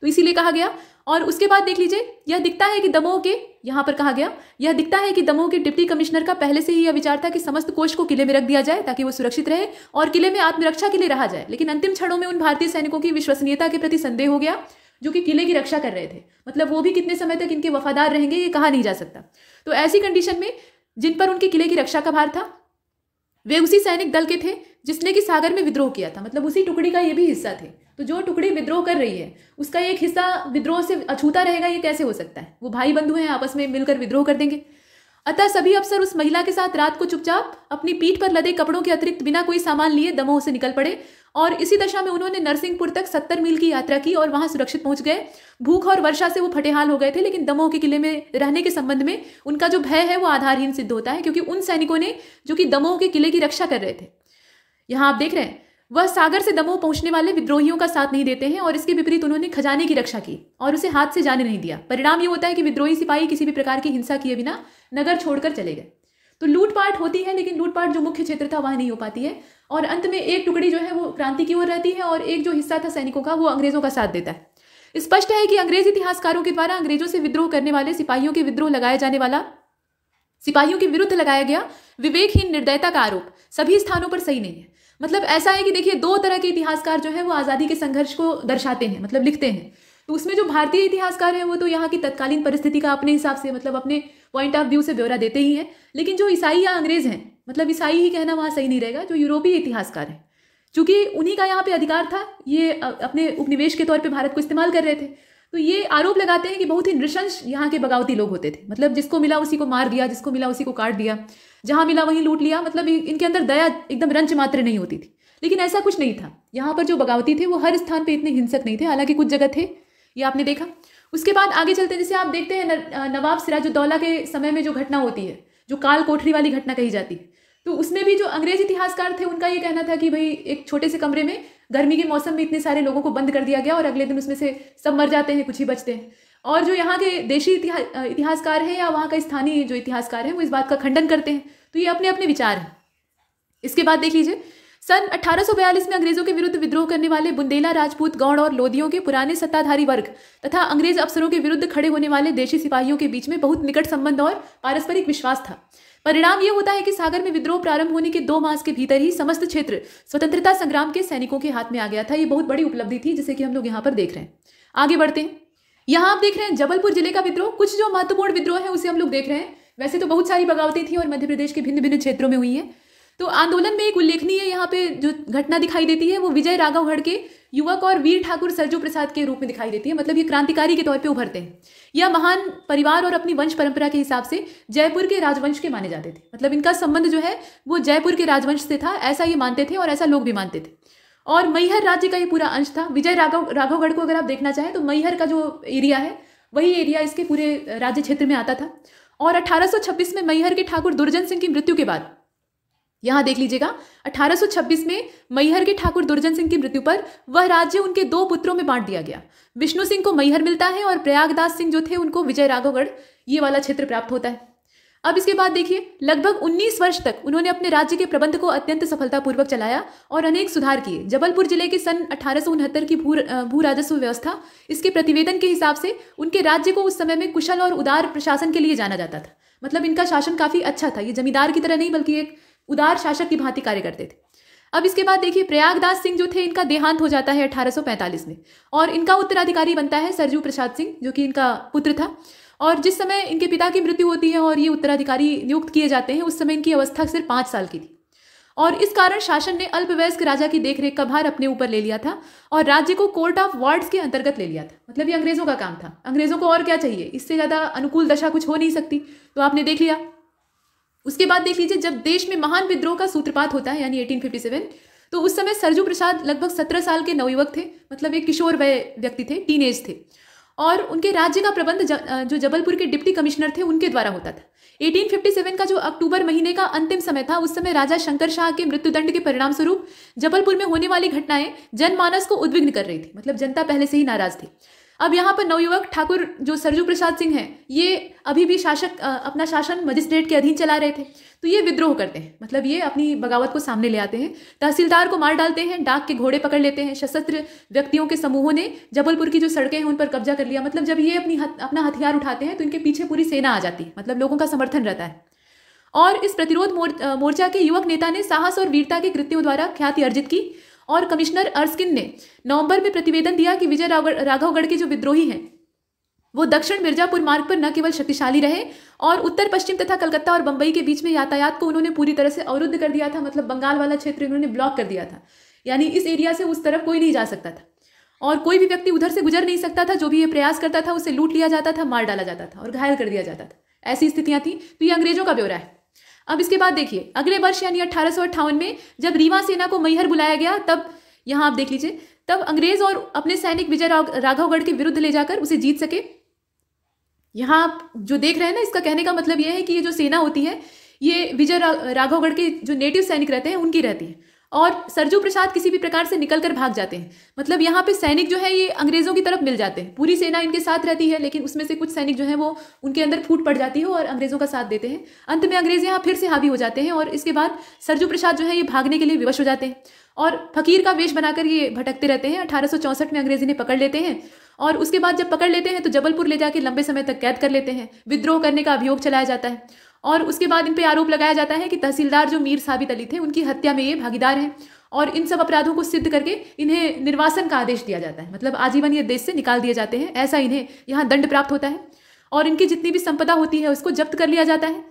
तो इसीलिए कहा गया और उसके बाद देख लीजिए यह दिखता है कि दमोह के यहाँ पर कहा गया यह दिखता है कि दमोह के डिप्टी कमिश्नर का पहले से ही यह विचार था कि समस्त कोष को किले में रख दिया जाए ताकि वो सुरक्षित रहे और किले में आत्मरक्षा के लिए रहा जाए लेकिन अंतिम क्षणों में उन भारतीय सैनिकों की विश्वसनीयता के प्रति संदेह हो गया जो कि किले की रक्षा कर रहे थे मतलब वो भी कितने समय तक इनके वफादार रहेंगे ये कहा नहीं जा सकता तो ऐसी कंडीशन में जिन पर उनके किले की रक्षा का भार था वे उसी सैनिक दल के थे जिसने कि सागर में विद्रोह किया था मतलब उसी टुकड़ी का ये भी हिस्सा थे तो जो टुकड़ी विद्रोह कर रही है उसका एक हिस्सा विद्रोह से अछूता रहेगा ये कैसे हो सकता है वो भाई बंधु हैं आपस में मिलकर विद्रोह कर देंगे अतः सभी अफसर उस महिला के साथ रात को चुपचाप अपनी पीठ पर लदे कपड़ों के अतिरिक्त बिना कोई सामान लिए दमोह से निकल पड़े और इसी दशा में उन्होंने नरसिंहपुर तक सत्तर मील की यात्रा की और वहां सुरक्षित पहुंच गए भूख और वर्षा से वो फटेहाल हो गए थे लेकिन दमोह के किले में रहने के संबंध में उनका जो भय है वो आधारहीन सिद्ध होता है क्योंकि उन सैनिकों ने जो कि दमोह के किले की रक्षा कर रहे थे यहाँ आप देख रहे हैं वह सागर से दमोह पहुंचने वाले विद्रोहियों का साथ नहीं देते हैं और इसके विपरीत उन्होंने खजाने की रक्षा की और उसे हाथ से जाने नहीं दिया परिणाम ये होता है कि विद्रोही सिपाही किसी भी प्रकार की हिंसा किए बिना नगर छोड़कर चले गए तो लूटपाट होती है लेकिन लूटपाट जो मुख्य क्षेत्र था वह नहीं हो पाती है और अंत में एक टुकड़ी जो है वो क्रांति की ओर रहती है और एक जो हिस्सा था सैनिकों का वो अंग्रेज़ों का साथ देता है स्पष्ट है कि अंग्रेज इतिहासकारों के द्वारा अंग्रेजों से विद्रोह करने वाले सिपाहियों के विद्रोह लगाया जाने वाला सिपाहियों के विरुद्ध लगाया गया विवेकहीन निर्दयता का आरोप सभी स्थानों पर सही नहीं है मतलब ऐसा है कि देखिए दो तरह के इतिहासकार जो है वो आज़ादी के संघर्ष को दर्शाते हैं मतलब लिखते हैं तो उसमें जो भारतीय इतिहासकार है वो तो यहाँ की तत्कालीन परिस्थिति का अपने हिसाब से मतलब अपने पॉइंट ऑफ व्यू से ब्यौरा देते ही हैं लेकिन जो ईसाई या अंग्रेज हैं मतलब ईसाई ही कहना वहाँ सही नहीं रहेगा जो यूरोपीय इतिहासकार हैं चूँकि उन्हीं का यहाँ पे अधिकार था ये अपने उपनिवेश के तौर पे भारत को इस्तेमाल कर रहे थे तो ये आरोप लगाते हैं कि बहुत ही नृशंस यहाँ के बगावती लोग होते थे मतलब जिसको मिला उसी को मार दिया जिसको मिला उसी को काट दिया जहाँ मिला वहीं लूट लिया मतलब इनके अंदर दया एकदम रंच मात्र नहीं होती थी लेकिन ऐसा कुछ नहीं था यहाँ पर जो बगावती थे वो हर स्थान पर इतने हिंसक नहीं थे हालांकि कुछ जगह थे ये आपने देखा उसके बाद आगे चलते जैसे आप देखते हैं नवाब सिराजुद्दौला के समय में जो घटना होती है जो काल कोठरी वाली घटना कही जाती है तो उसमें भी जो अंग्रेज इतिहासकार थे उनका ये कहना था कि भाई एक छोटे से कमरे में गर्मी के मौसम में इतने सारे लोगों को बंद कर दिया गया और अगले दिन उसमें से सब मर जाते हैं कुछ ही बचते हैं और जो यहाँ के देशी इतिहास इतिहासकार हैं या वहाँ का स्थानीय जो इतिहासकार हैं वो इस बात का खंडन करते हैं तो ये अपने अपने विचार हैं इसके बाद देख लीजिए सन 1842 में अंग्रेजों के विरुद्ध विद्रोह करने वाले बुंदेला राजपूत गौड़ और लोधियों के पुराने सत्ताधारी वर्ग तथा अंग्रेज अफसरों के विरुद्ध खड़े होने वाले देशी सिपाहियों के बीच में बहुत निकट संबंध और पारस्परिक विश्वास था परिणाम यह होता है कि सागर में विद्रोह प्रारंभ होने के दो मास के भीतर ही समस्त क्षेत्र स्वतंत्रता संग्राम के सैनिकों के हाथ में आ गया था यह बहुत बड़ी उपलब्धि थी जिसे कि हम लोग यहाँ पर देख रहे हैं आगे बढ़ते हैं यहाँ आप देख रहे हैं जबलपुर जिले का विद्रोह कुछ जो महत्वपूर्ण विद्रोह है उसे हम लोग देख रहे हैं वैसे तो बहुत सारी बगावतें थी और मध्य प्रदेश के भिन्न भिन्न क्षेत्रों में हुई है तो आंदोलन में एक उल्लेखनीय यहाँ पे जो घटना दिखाई देती है वो विजय राघवगढ़ के युवक और वीर ठाकुर सरजू प्रसाद के रूप में दिखाई देती है मतलब ये क्रांतिकारी के तौर पे उभरते हैं यह महान परिवार और अपनी वंश परंपरा के हिसाब से जयपुर के राजवंश के माने जाते थे मतलब इनका संबंध जो है वो जयपुर के राजवंश से था ऐसा ये मानते थे और ऐसा लोग भी मानते थे और मैहर राज्य का ये पूरा अंश था विजय राघव राघवगढ़ को अगर आप देखना चाहें तो मैहर का जो एरिया है वही एरिया इसके पूरे राज्य क्षेत्र में आता था और 1826 में मैहर के ठाकुर दुर्जन सिंह की मृत्यु के बाद यहां देख लीजिएगा 1826 में मैहर के ठाकुर दुर्जन सिंह की मृत्यु पर वह राज्य उनके दो पुत्रों में बांट दिया गया विष्णु सिंह को मैहर मिलता है और प्रयागदास सिंह जो थे उनको विजय राघवगढ़ ये वाला क्षेत्र प्राप्त होता है अब इसके बाद देखिए लगभग 19 वर्ष तक उन्होंने अपने राज्य के प्रबंध को अत्यंत सफलतापूर्वक चलाया और अनेक सुधार किए जबलपुर जिले के सन अठारह की भू भू राजस्व व्यवस्था इसके प्रतिवेदन के हिसाब से उनके राज्य को उस समय में कुशल और उदार प्रशासन के लिए जाना जाता था मतलब इनका शासन काफ़ी अच्छा था ये जमींदार की तरह नहीं बल्कि एक उदार शासक की भांति कार्य करते थे अब इसके बाद देखिए प्रयागदास सिंह जो थे इनका देहांत हो जाता है 1845 में और इनका उत्तराधिकारी बनता है सरजू प्रसाद सिंह जो कि इनका पुत्र था और जिस समय इनके पिता की मृत्यु होती है और ये उत्तराधिकारी नियुक्त किए जाते हैं उस समय इनकी अवस्था सिर्फ पाँच साल की थी और इस कारण शासन ने अल्पवयस्क राजा की देखरेख का भार अपने ऊपर ले लिया था और राज्य को कोर्ट ऑफ वार्ड्स के अंतर्गत ले लिया था मतलब ये अंग्रेजों का काम था अंग्रेजों को और क्या चाहिए इससे ज़्यादा अनुकूल दशा कुछ हो नहीं सकती तो आपने देख लिया उसके बाद देख लीजिए जब देश में महान विद्रोह का सूत्रपात होता है यानी 1857 तो उस समय सरजू प्रसाद लगभग सत्रह साल के नवयुवक थे मतलब एक किशोर वय व्यक्ति थे टीनेज थे और उनके राज्य का प्रबंध जो जबलपुर के डिप्टी कमिश्नर थे उनके द्वारा होता था 1857 का जो अक्टूबर महीने का अंतिम समय था उस समय राजा शंकर शाह के मृत्युदंड के परिणाम स्वरूप जबलपुर में होने वाली घटनाएं जनमानस को उद्विग्न कर रही थी मतलब जनता पहले से ही नाराज थी अब यहाँ पर नवयुवक ठाकुर जो सरजू प्रसाद सिंह हैं ये अभी भी शासक अपना शासन मजिस्ट्रेट के अधीन चला रहे थे तो ये विद्रोह करते हैं मतलब ये अपनी बगावत को सामने ले आते हैं तहसीलदार को मार डालते हैं डाक के घोड़े पकड़ लेते हैं सशस्त्र व्यक्तियों के समूहों ने जबलपुर की जो सड़कें हैं उन पर कब्जा कर लिया मतलब जब ये अपनी हत, अपना हथियार उठाते हैं तो इनके पीछे पूरी सेना आ जाती है मतलब लोगों का समर्थन रहता है और इस प्रतिरोध मोर्चा के युवक नेता ने साहस और वीरता के कृत्यों द्वारा ख्याति अर्जित की और कमिश्नर अर्सकिन ने नवंबर में प्रतिवेदन दिया कि विजय राघवगढ़ के जो विद्रोही हैं वो दक्षिण मिर्जापुर मार्ग पर न केवल शक्तिशाली रहे और उत्तर पश्चिम तथा कलकत्ता और बंबई के बीच में यातायात को उन्होंने पूरी तरह से अवरुद्ध कर दिया था मतलब बंगाल वाला क्षेत्र उन्होंने ब्लॉक कर दिया था यानी इस एरिया से उस तरफ कोई नहीं जा सकता था और कोई भी व्यक्ति उधर से गुजर नहीं सकता था जो भी ये प्रयास करता था उसे लूट लिया जाता था मार डाला जाता था और घायल कर दिया जाता था ऐसी स्थितियां थी तो ये अंग्रेजों का ब्यौरा है अब इसके बाद देखिए अगले वर्ष यानी अठारह में जब रीवा सेना को मैहर बुलाया गया तब यहाँ आप देख लीजिए तब अंग्रेज और अपने सैनिक विजय राघवगढ़ के विरुद्ध ले जाकर उसे जीत सके यहाँ आप जो देख रहे हैं ना इसका कहने का मतलब यह है कि ये जो सेना होती है ये विजय राघवगढ़ के जो नेटिव सैनिक रहते हैं उनकी रहती है और सरजू प्रसाद किसी भी प्रकार से निकल कर भाग जाते हैं मतलब यहाँ पे सैनिक जो है ये अंग्रेज़ों की तरफ मिल जाते हैं पूरी सेना इनके साथ रहती है लेकिन उसमें से कुछ सैनिक जो है वो उनके अंदर फूट पड़ जाती है और अंग्रेज़ों का साथ देते हैं अंत में अंग्रेज़ यहाँ फिर से हावी हो जाते हैं और इसके बाद सरजू प्रसाद जो है ये भागने के लिए विवश हो जाते हैं और फकीर का वेश बनाकर ये भटकते रहते हैं अठारह में अंग्रेज़ी ने पकड़ लेते हैं और उसके बाद जब पकड़ लेते हैं तो जबलपुर ले जाके लंबे समय तक कैद कर लेते हैं विद्रोह करने का अभियोग चलाया जाता है और उसके बाद इन पर आरोप लगाया जाता है कि तहसीलदार जो मीर साबित अली थे उनकी हत्या में ये भागीदार हैं और इन सब अपराधों को सिद्ध करके इन्हें निर्वासन का आदेश दिया जाता है मतलब आजीवन ये देश से निकाल दिए जाते हैं ऐसा इन्हें यहाँ दंड प्राप्त होता है और इनकी जितनी भी संपदा होती है उसको जब्त कर लिया जाता है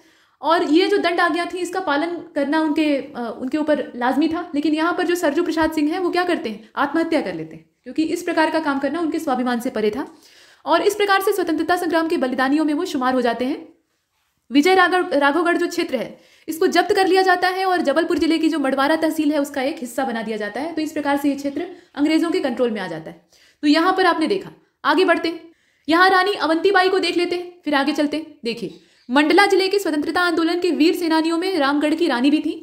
और ये जो दंड आज्ञा थी इसका पालन करना उनके आ, उनके ऊपर लाजमी था लेकिन यहाँ पर जो सरजू प्रसाद सिंह है वो क्या करते हैं आत्महत्या कर लेते हैं क्योंकि इस प्रकार का काम करना उनके स्वाभिमान से परे था और इस प्रकार से स्वतंत्रता संग्राम के बलिदानियों में वो शुमार हो जाते हैं विजय राघोगढ़ जो क्षेत्र है इसको जब्त कर लिया जाता है और जबलपुर जिले की जो मडवारा तहसील है उसका एक हिस्सा बना दिया जाता है तो इस प्रकार से ये क्षेत्र अंग्रेजों के कंट्रोल में आ जाता है तो यहाँ पर आपने देखा आगे बढ़ते यहाँ रानी अवंतीबाई को देख लेते फिर आगे चलते देखिए मंडला जिले के स्वतंत्रता आंदोलन के वीर सेनानियों में रामगढ़ की रानी भी थी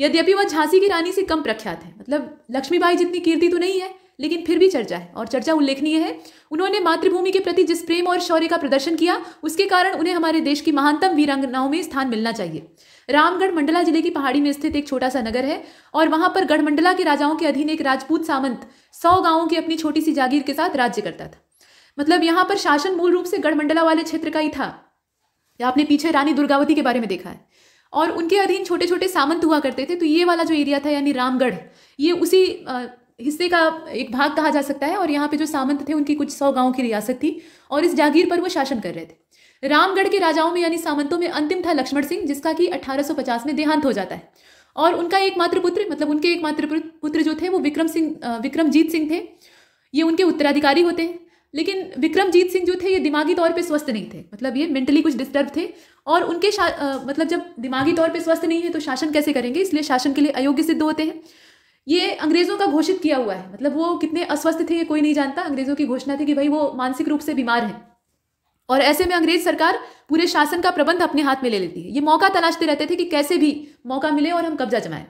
यद्यपि वह झांसी की रानी से कम प्रख्यात है मतलब लक्ष्मीबाई जितनी कीर्ति तो नहीं है लेकिन फिर भी चर्चा है और चर्चा उल्लेखनीय है उन्होंने मातृभूमि के प्रति जिस प्रेम और शौर्य का प्रदर्शन किया उसके कारण उन्हें हमारे देश की महानतम वीरांगनाओं में स्थान मिलना चाहिए रामगढ़ मंडला जिले की पहाड़ी में स्थित एक छोटा सा नगर है और वहां पर गढ़मंडला के राजाओं के अधीन एक राजपूत सामंत सौ गांवों की अपनी छोटी सी जागीर के साथ राज्य करता था मतलब यहाँ पर शासन मूल रूप से गढ़मंडला वाले क्षेत्र का ही था आपने पीछे रानी दुर्गावती के बारे में देखा है और उनके अधीन छोटे छोटे सामंत हुआ करते थे तो ये वाला जो एरिया था यानी रामगढ़ ये उसी हिस्से का एक भाग कहा जा सकता है और यहाँ पे जो सामंत थे उनकी कुछ सौ गांव की रियासत थी और इस जागीर पर वो शासन कर रहे थे रामगढ़ के राजाओं में यानी सामंतों में अंतिम था लक्ष्मण सिंह जिसका कि 1850 में देहांत हो जाता है और उनका एकमात्र पुत्र मतलब उनके एकमात्र पुत्र जो थे वो विक्रम सिंह विक्रमजीत सिंह थे ये उनके उत्तराधिकारी होते हैं लेकिन विक्रमजीत सिंह जो थे ये दिमागी तौर पे स्वस्थ नहीं थे मतलब ये मेंटली कुछ डिस्टर्ब थे और उनके आ, मतलब जब दिमागी तौर पे स्वस्थ नहीं है तो शासन कैसे करेंगे इसलिए शासन के लिए अयोग्य सिद्ध होते हैं ये अंग्रेज़ों का घोषित किया हुआ है मतलब वो कितने अस्वस्थ थे ये कोई नहीं जानता अंग्रेज़ों की घोषणा थी कि भाई वो मानसिक रूप से बीमार हैं और ऐसे में अंग्रेज सरकार पूरे शासन का प्रबंध अपने हाथ में ले लेती है ये मौका तलाशते रहते थे कि कैसे भी मौका मिले और हम कब्जा जमाएं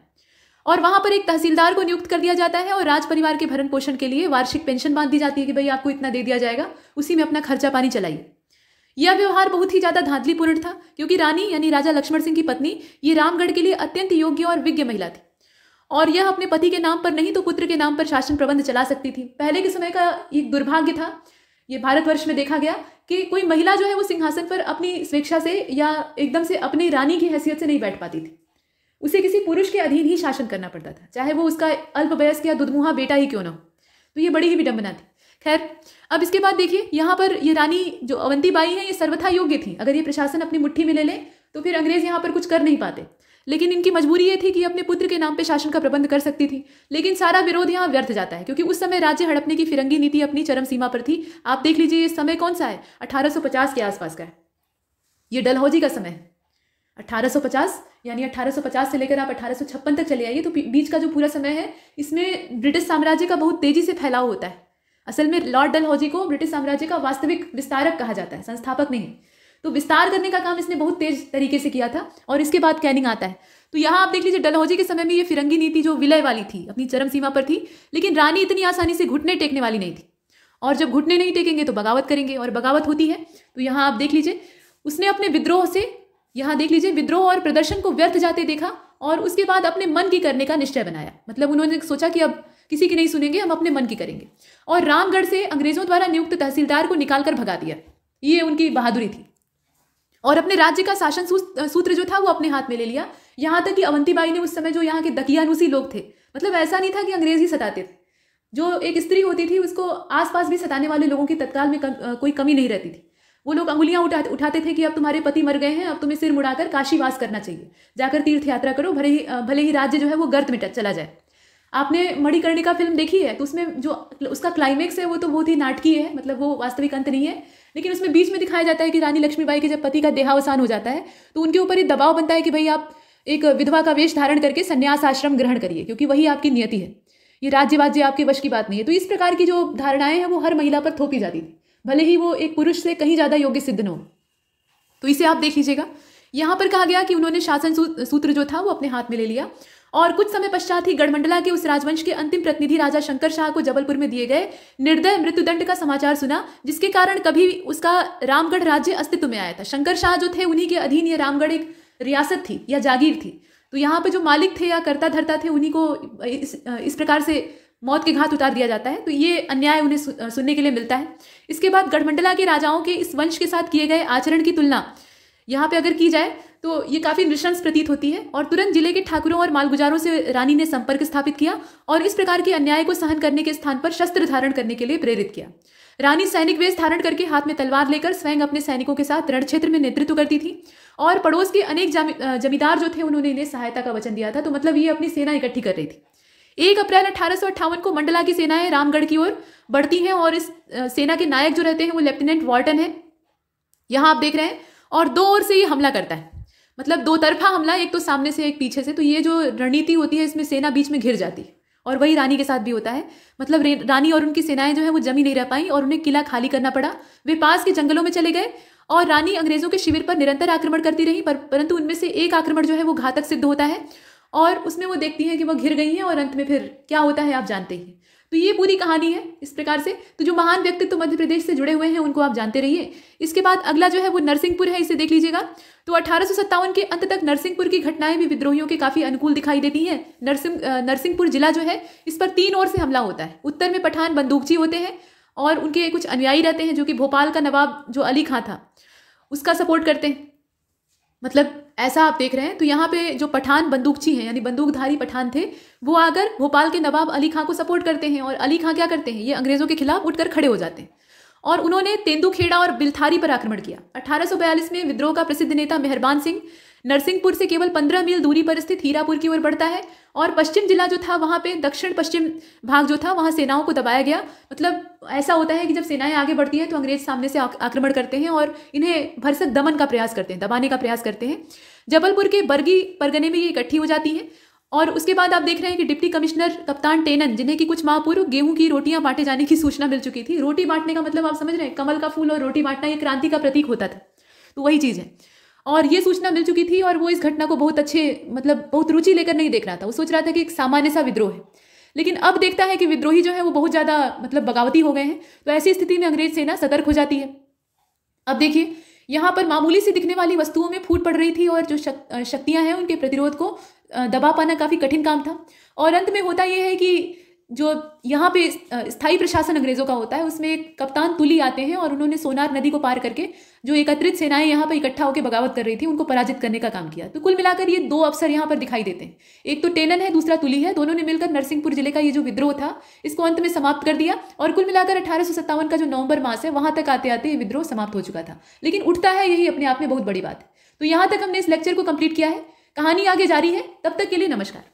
और वहां पर एक तहसीलदार को नियुक्त कर दिया जाता है और राज परिवार के भरण पोषण के लिए वार्षिक पेंशन बांध दी जाती है कि भाई आपको इतना दे दिया जाएगा उसी में अपना खर्चा पानी चलाइए यह व्यवहार बहुत ही ज़्यादा धांधलीपूर्ण था क्योंकि रानी यानी राजा लक्ष्मण सिंह की पत्नी ये रामगढ़ के लिए अत्यंत योग्य और विज्ञ महिला थी और यह अपने पति के नाम पर नहीं तो पुत्र के नाम पर शासन प्रबंध चला सकती थी पहले के समय का एक दुर्भाग्य था ये भारतवर्ष में देखा गया कि कोई महिला जो है वो सिंहासन पर अपनी स्वेच्छा से या एकदम से अपनी रानी की हैसियत से नहीं बैठ पाती थी उसे किसी पुरुष के अधीन ही शासन करना पड़ता था चाहे वो उसका अल्प वयस्क या दुदमुहा बेटा ही क्यों ना हो तो ये बड़ी ही विडंबना थी खैर अब इसके बाद देखिए यहाँ पर ये रानी जो अवंती बाई है ये सर्वथा योग्य थी अगर ये प्रशासन अपनी मुट्ठी में ले लें तो फिर अंग्रेज यहाँ पर कुछ कर नहीं पाते लेकिन इनकी मजबूरी ये थी कि अपने पुत्र के नाम पर शासन का प्रबंध कर सकती थी लेकिन सारा विरोध यहाँ व्यर्थ जाता है क्योंकि उस समय राज्य हड़पने की फिरंगी नीति अपनी चरम सीमा पर थी आप देख लीजिए ये समय कौन सा है 1850 के आसपास का है ये डलहौजी का समय है अट्ठारह यानी 1850 से लेकर आप अठारह तक चले आइए तो बीच का जो पूरा समय है इसमें ब्रिटिश साम्राज्य का बहुत तेजी से फैलाव होता है असल में लॉर्ड डलहौजी को ब्रिटिश साम्राज्य का वास्तविक विस्तारक कहा जाता है संस्थापक नहीं तो विस्तार करने का काम इसने बहुत तेज तरीके से किया था और इसके बाद कैनिंग आता है तो यहाँ आप देख लीजिए डलहौजी के समय में ये फिरंगी नीति जो विलय वाली थी अपनी चरम सीमा पर थी लेकिन रानी इतनी आसानी से घुटने टेकने वाली नहीं थी और जब घुटने नहीं टेकेंगे तो बगावत करेंगे और बगावत होती है तो यहाँ आप देख लीजिए उसने अपने विद्रोह से यहाँ देख लीजिए विद्रोह और प्रदर्शन को व्यर्थ जाते देखा और उसके बाद अपने मन की करने का निश्चय बनाया मतलब उन्होंने सोचा कि अब किसी की नहीं सुनेंगे हम अपने मन की करेंगे और रामगढ़ से अंग्रेजों द्वारा नियुक्त तहसीलदार को निकालकर भगा दिया ये उनकी बहादुरी थी और अपने राज्य का शासन सूत्र जो था वो अपने हाथ में ले लिया यहाँ तक कि अवंतीबाई ने उस समय जो यहाँ के दकियानुसी लोग थे मतलब ऐसा नहीं था कि अंग्रेज ही सताते थे जो एक स्त्री होती थी उसको आसपास भी सताने वाले लोगों की तत्काल में कम, कोई कमी नहीं रहती थी वो लोग अंगुलियां उठा उठाते थे कि अब तुम्हारे पति मर गए हैं अब तुम्हें सिर मुड़ाकर काशीवास करना चाहिए जाकर तीर्थ यात्रा करो भले ही भले ही राज्य जो है वो गर्त में चला जाए आपने मणिकर्णिका फिल्म देखी है तो उसमें जो उसका क्लाइमेक्स है वो तो बहुत ही नाटकीय है मतलब वो वास्तविक अंत नहीं है लेकिन उसमें बीच में दिखाया जाता है कि रानी लक्ष्मीबाई के जब पति का देहावसान हो जाता है तो उनके ऊपर ये दबाव बनता है कि भाई आप एक विधवा का वेश धारण करके संन्यास आश्रम ग्रहण करिए क्योंकि वही आपकी नियति है ये राज्य वाज्य आपके वश की बात नहीं है तो इस प्रकार की जो धारणाएं हैं वो हर महिला पर थोपी जाती थी भले ही वो एक पुरुष से कहीं ज़्यादा योग्य सिद्ध न हो तो इसे आप देख लीजिएगा यहाँ पर कहा गया कि उन्होंने शासन सूत्र जो था वो अपने हाथ में ले लिया और कुछ समय पश्चात ही गढ़मंडला के उस राजवंश के अंतिम प्रतिनिधि राजा शंकर शाह को जबलपुर में दिए गए निर्दय मृत्युदंड का समाचार सुना जिसके कारण कभी उसका रामगढ़ राज्य अस्तित्व में आया था शंकर शाह जो थे उन्हीं के अधीन ये रामगढ़ एक रियासत थी या जागीर थी तो यहाँ पे जो मालिक थे या कर्ता धरता थे उन्हीं को इस, इस प्रकार से मौत के घात उतार दिया जाता है तो ये अन्याय उन्हें सुनने के लिए मिलता है इसके बाद गढ़मंडला के राजाओं के इस वंश के साथ किए गए आचरण की तुलना यहाँ पे अगर की जाए तो ये काफ़ी निशंस प्रतीत होती है और तुरंत जिले के ठाकुरों और मालगुजारों से रानी ने संपर्क स्थापित किया और इस प्रकार के अन्याय को सहन करने के स्थान पर शस्त्र धारण करने के लिए प्रेरित किया रानी सैनिक वेश धारण करके हाथ में तलवार लेकर स्वयं अपने सैनिकों के साथ रण क्षेत्र में नेतृत्व करती थी और पड़ोस के अनेक जमींदार जो थे उन्होंने इन्हें सहायता का वचन दिया था तो मतलब ये अपनी सेना इकट्ठी कर रही थी एक अप्रैल अठारह को मंडला की सेनाएं रामगढ़ की ओर बढ़ती हैं और इस सेना के नायक जो रहते हैं वो लेफ्टिनेंट वार्टन है यहाँ आप देख रहे हैं और दो ओर से ये हमला करता है मतलब दो तरफा हमला एक तो सामने से एक पीछे से तो ये जो रणनीति होती है इसमें सेना बीच में घिर जाती है और वही रानी के साथ भी होता है मतलब रानी और उनकी सेनाएं जो है वो जमी नहीं रह पाई और उन्हें किला खाली करना पड़ा वे पास के जंगलों में चले गए और रानी अंग्रेजों के शिविर पर निरंतर आक्रमण करती रही पर परंतु उनमें से एक आक्रमण जो है वो घातक सिद्ध होता है और उसमें वो देखती हैं कि वो घिर गई हैं और अंत में फिर क्या होता है आप जानते ही तो ये पूरी कहानी है इस प्रकार से तो जो महान व्यक्तित्व तो मध्य प्रदेश से जुड़े हुए हैं उनको आप जानते रहिए इसके बाद अगला जो है वो नरसिंहपुर है इसे देख लीजिएगा तो अठारह के अंत तक नरसिंहपुर की घटनाएं भी विद्रोहियों के काफी अनुकूल दिखाई देती हैं नरसिंह नरसिंहपुर जिला जो है इस पर तीन ओर से हमला होता है उत्तर में पठान बंदूकची होते हैं और उनके कुछ अनुयायी रहते हैं जो कि भोपाल का नवाब जो अली खां था उसका सपोर्ट करते हैं मतलब ऐसा आप देख रहे हैं तो यहाँ पे जो पठान बंदूकची हैं यानी बंदूकधारी पठान थे वो आकर भोपाल के नवाब अली खां को सपोर्ट करते हैं और अली खां क्या करते हैं ये अंग्रेज़ों के खिलाफ उठकर खड़े हो जाते हैं और उन्होंने तेंदुखेड़ा और बिलथारी पर आक्रमण किया 1842 में विद्रोह का प्रसिद्ध नेता मेहरबान सिंह नरसिंहपुर से केवल पंद्रह मील दूरी पर स्थित हीरापुर की ओर बढ़ता है और पश्चिम जिला जो था वहाँ पे दक्षिण पश्चिम भाग जो था वहाँ सेनाओं को दबाया गया मतलब ऐसा होता है कि जब सेनाएं आगे बढ़ती हैं तो अंग्रेज सामने से आक्रमण करते हैं और इन्हें भरसक दमन का प्रयास करते हैं दबाने का प्रयास करते हैं जबलपुर के बरगी परगने में ये इकट्ठी हो जाती हैं और उसके बाद आप देख रहे हैं कि डिप्टी कमिश्नर कप्तान टेनन जिन्हें कि कुछ माह पूर्व गेहूं की रोटियां बांटे जाने की सूचना मिल चुकी थी रोटी बांटने का मतलब आप समझ रहे हैं कमल का फूल और रोटी बांटना ये क्रांति का प्रतीक होता था तो वही चीज़ है और ये सूचना मिल चुकी थी और वो इस घटना को बहुत अच्छे मतलब बहुत रुचि लेकर नहीं देख रहा था वो सोच रहा था कि एक सामान्य सा विद्रोह है लेकिन अब देखता है कि विद्रोही जो है वो बहुत ज़्यादा मतलब बगावती हो गए हैं तो ऐसी स्थिति में अंग्रेज सेना सतर्क हो जाती है अब देखिए यहाँ पर मामूली सी दिखने वाली वस्तुओं में फूट पड़ रही थी और जो शक्तियाँ हैं उनके प्रतिरोध को दबा पाना काफ़ी कठिन काम था और अंत में होता यह है कि जो यहाँ पे स्थायी प्रशासन अंग्रेज़ों का होता है उसमें एक कप्तान तुली आते हैं और उन्होंने सोनार नदी को पार करके जो एकत्रित सेनाएं यहाँ पर इकट्ठा होकर बगावत कर रही थी उनको पराजित करने का काम किया तो कुल मिलाकर ये दो अवसर यहाँ पर दिखाई देते हैं एक तो टेनन है दूसरा तुली है दोनों ने मिलकर नरसिंहपुर जिले का ये जो विद्रोह था इसको अंत में समाप्त कर दिया और कुल मिलाकर अठारह का जो नवंबर मास है वहाँ तक आते आते ये विद्रोह समाप्त हो चुका था लेकिन उठता है यही अपने आप में बहुत बड़ी बात है तो यहाँ तक हमने इस लेक्चर को कंप्लीट किया है कहानी आगे जारी है तब तक के लिए नमस्कार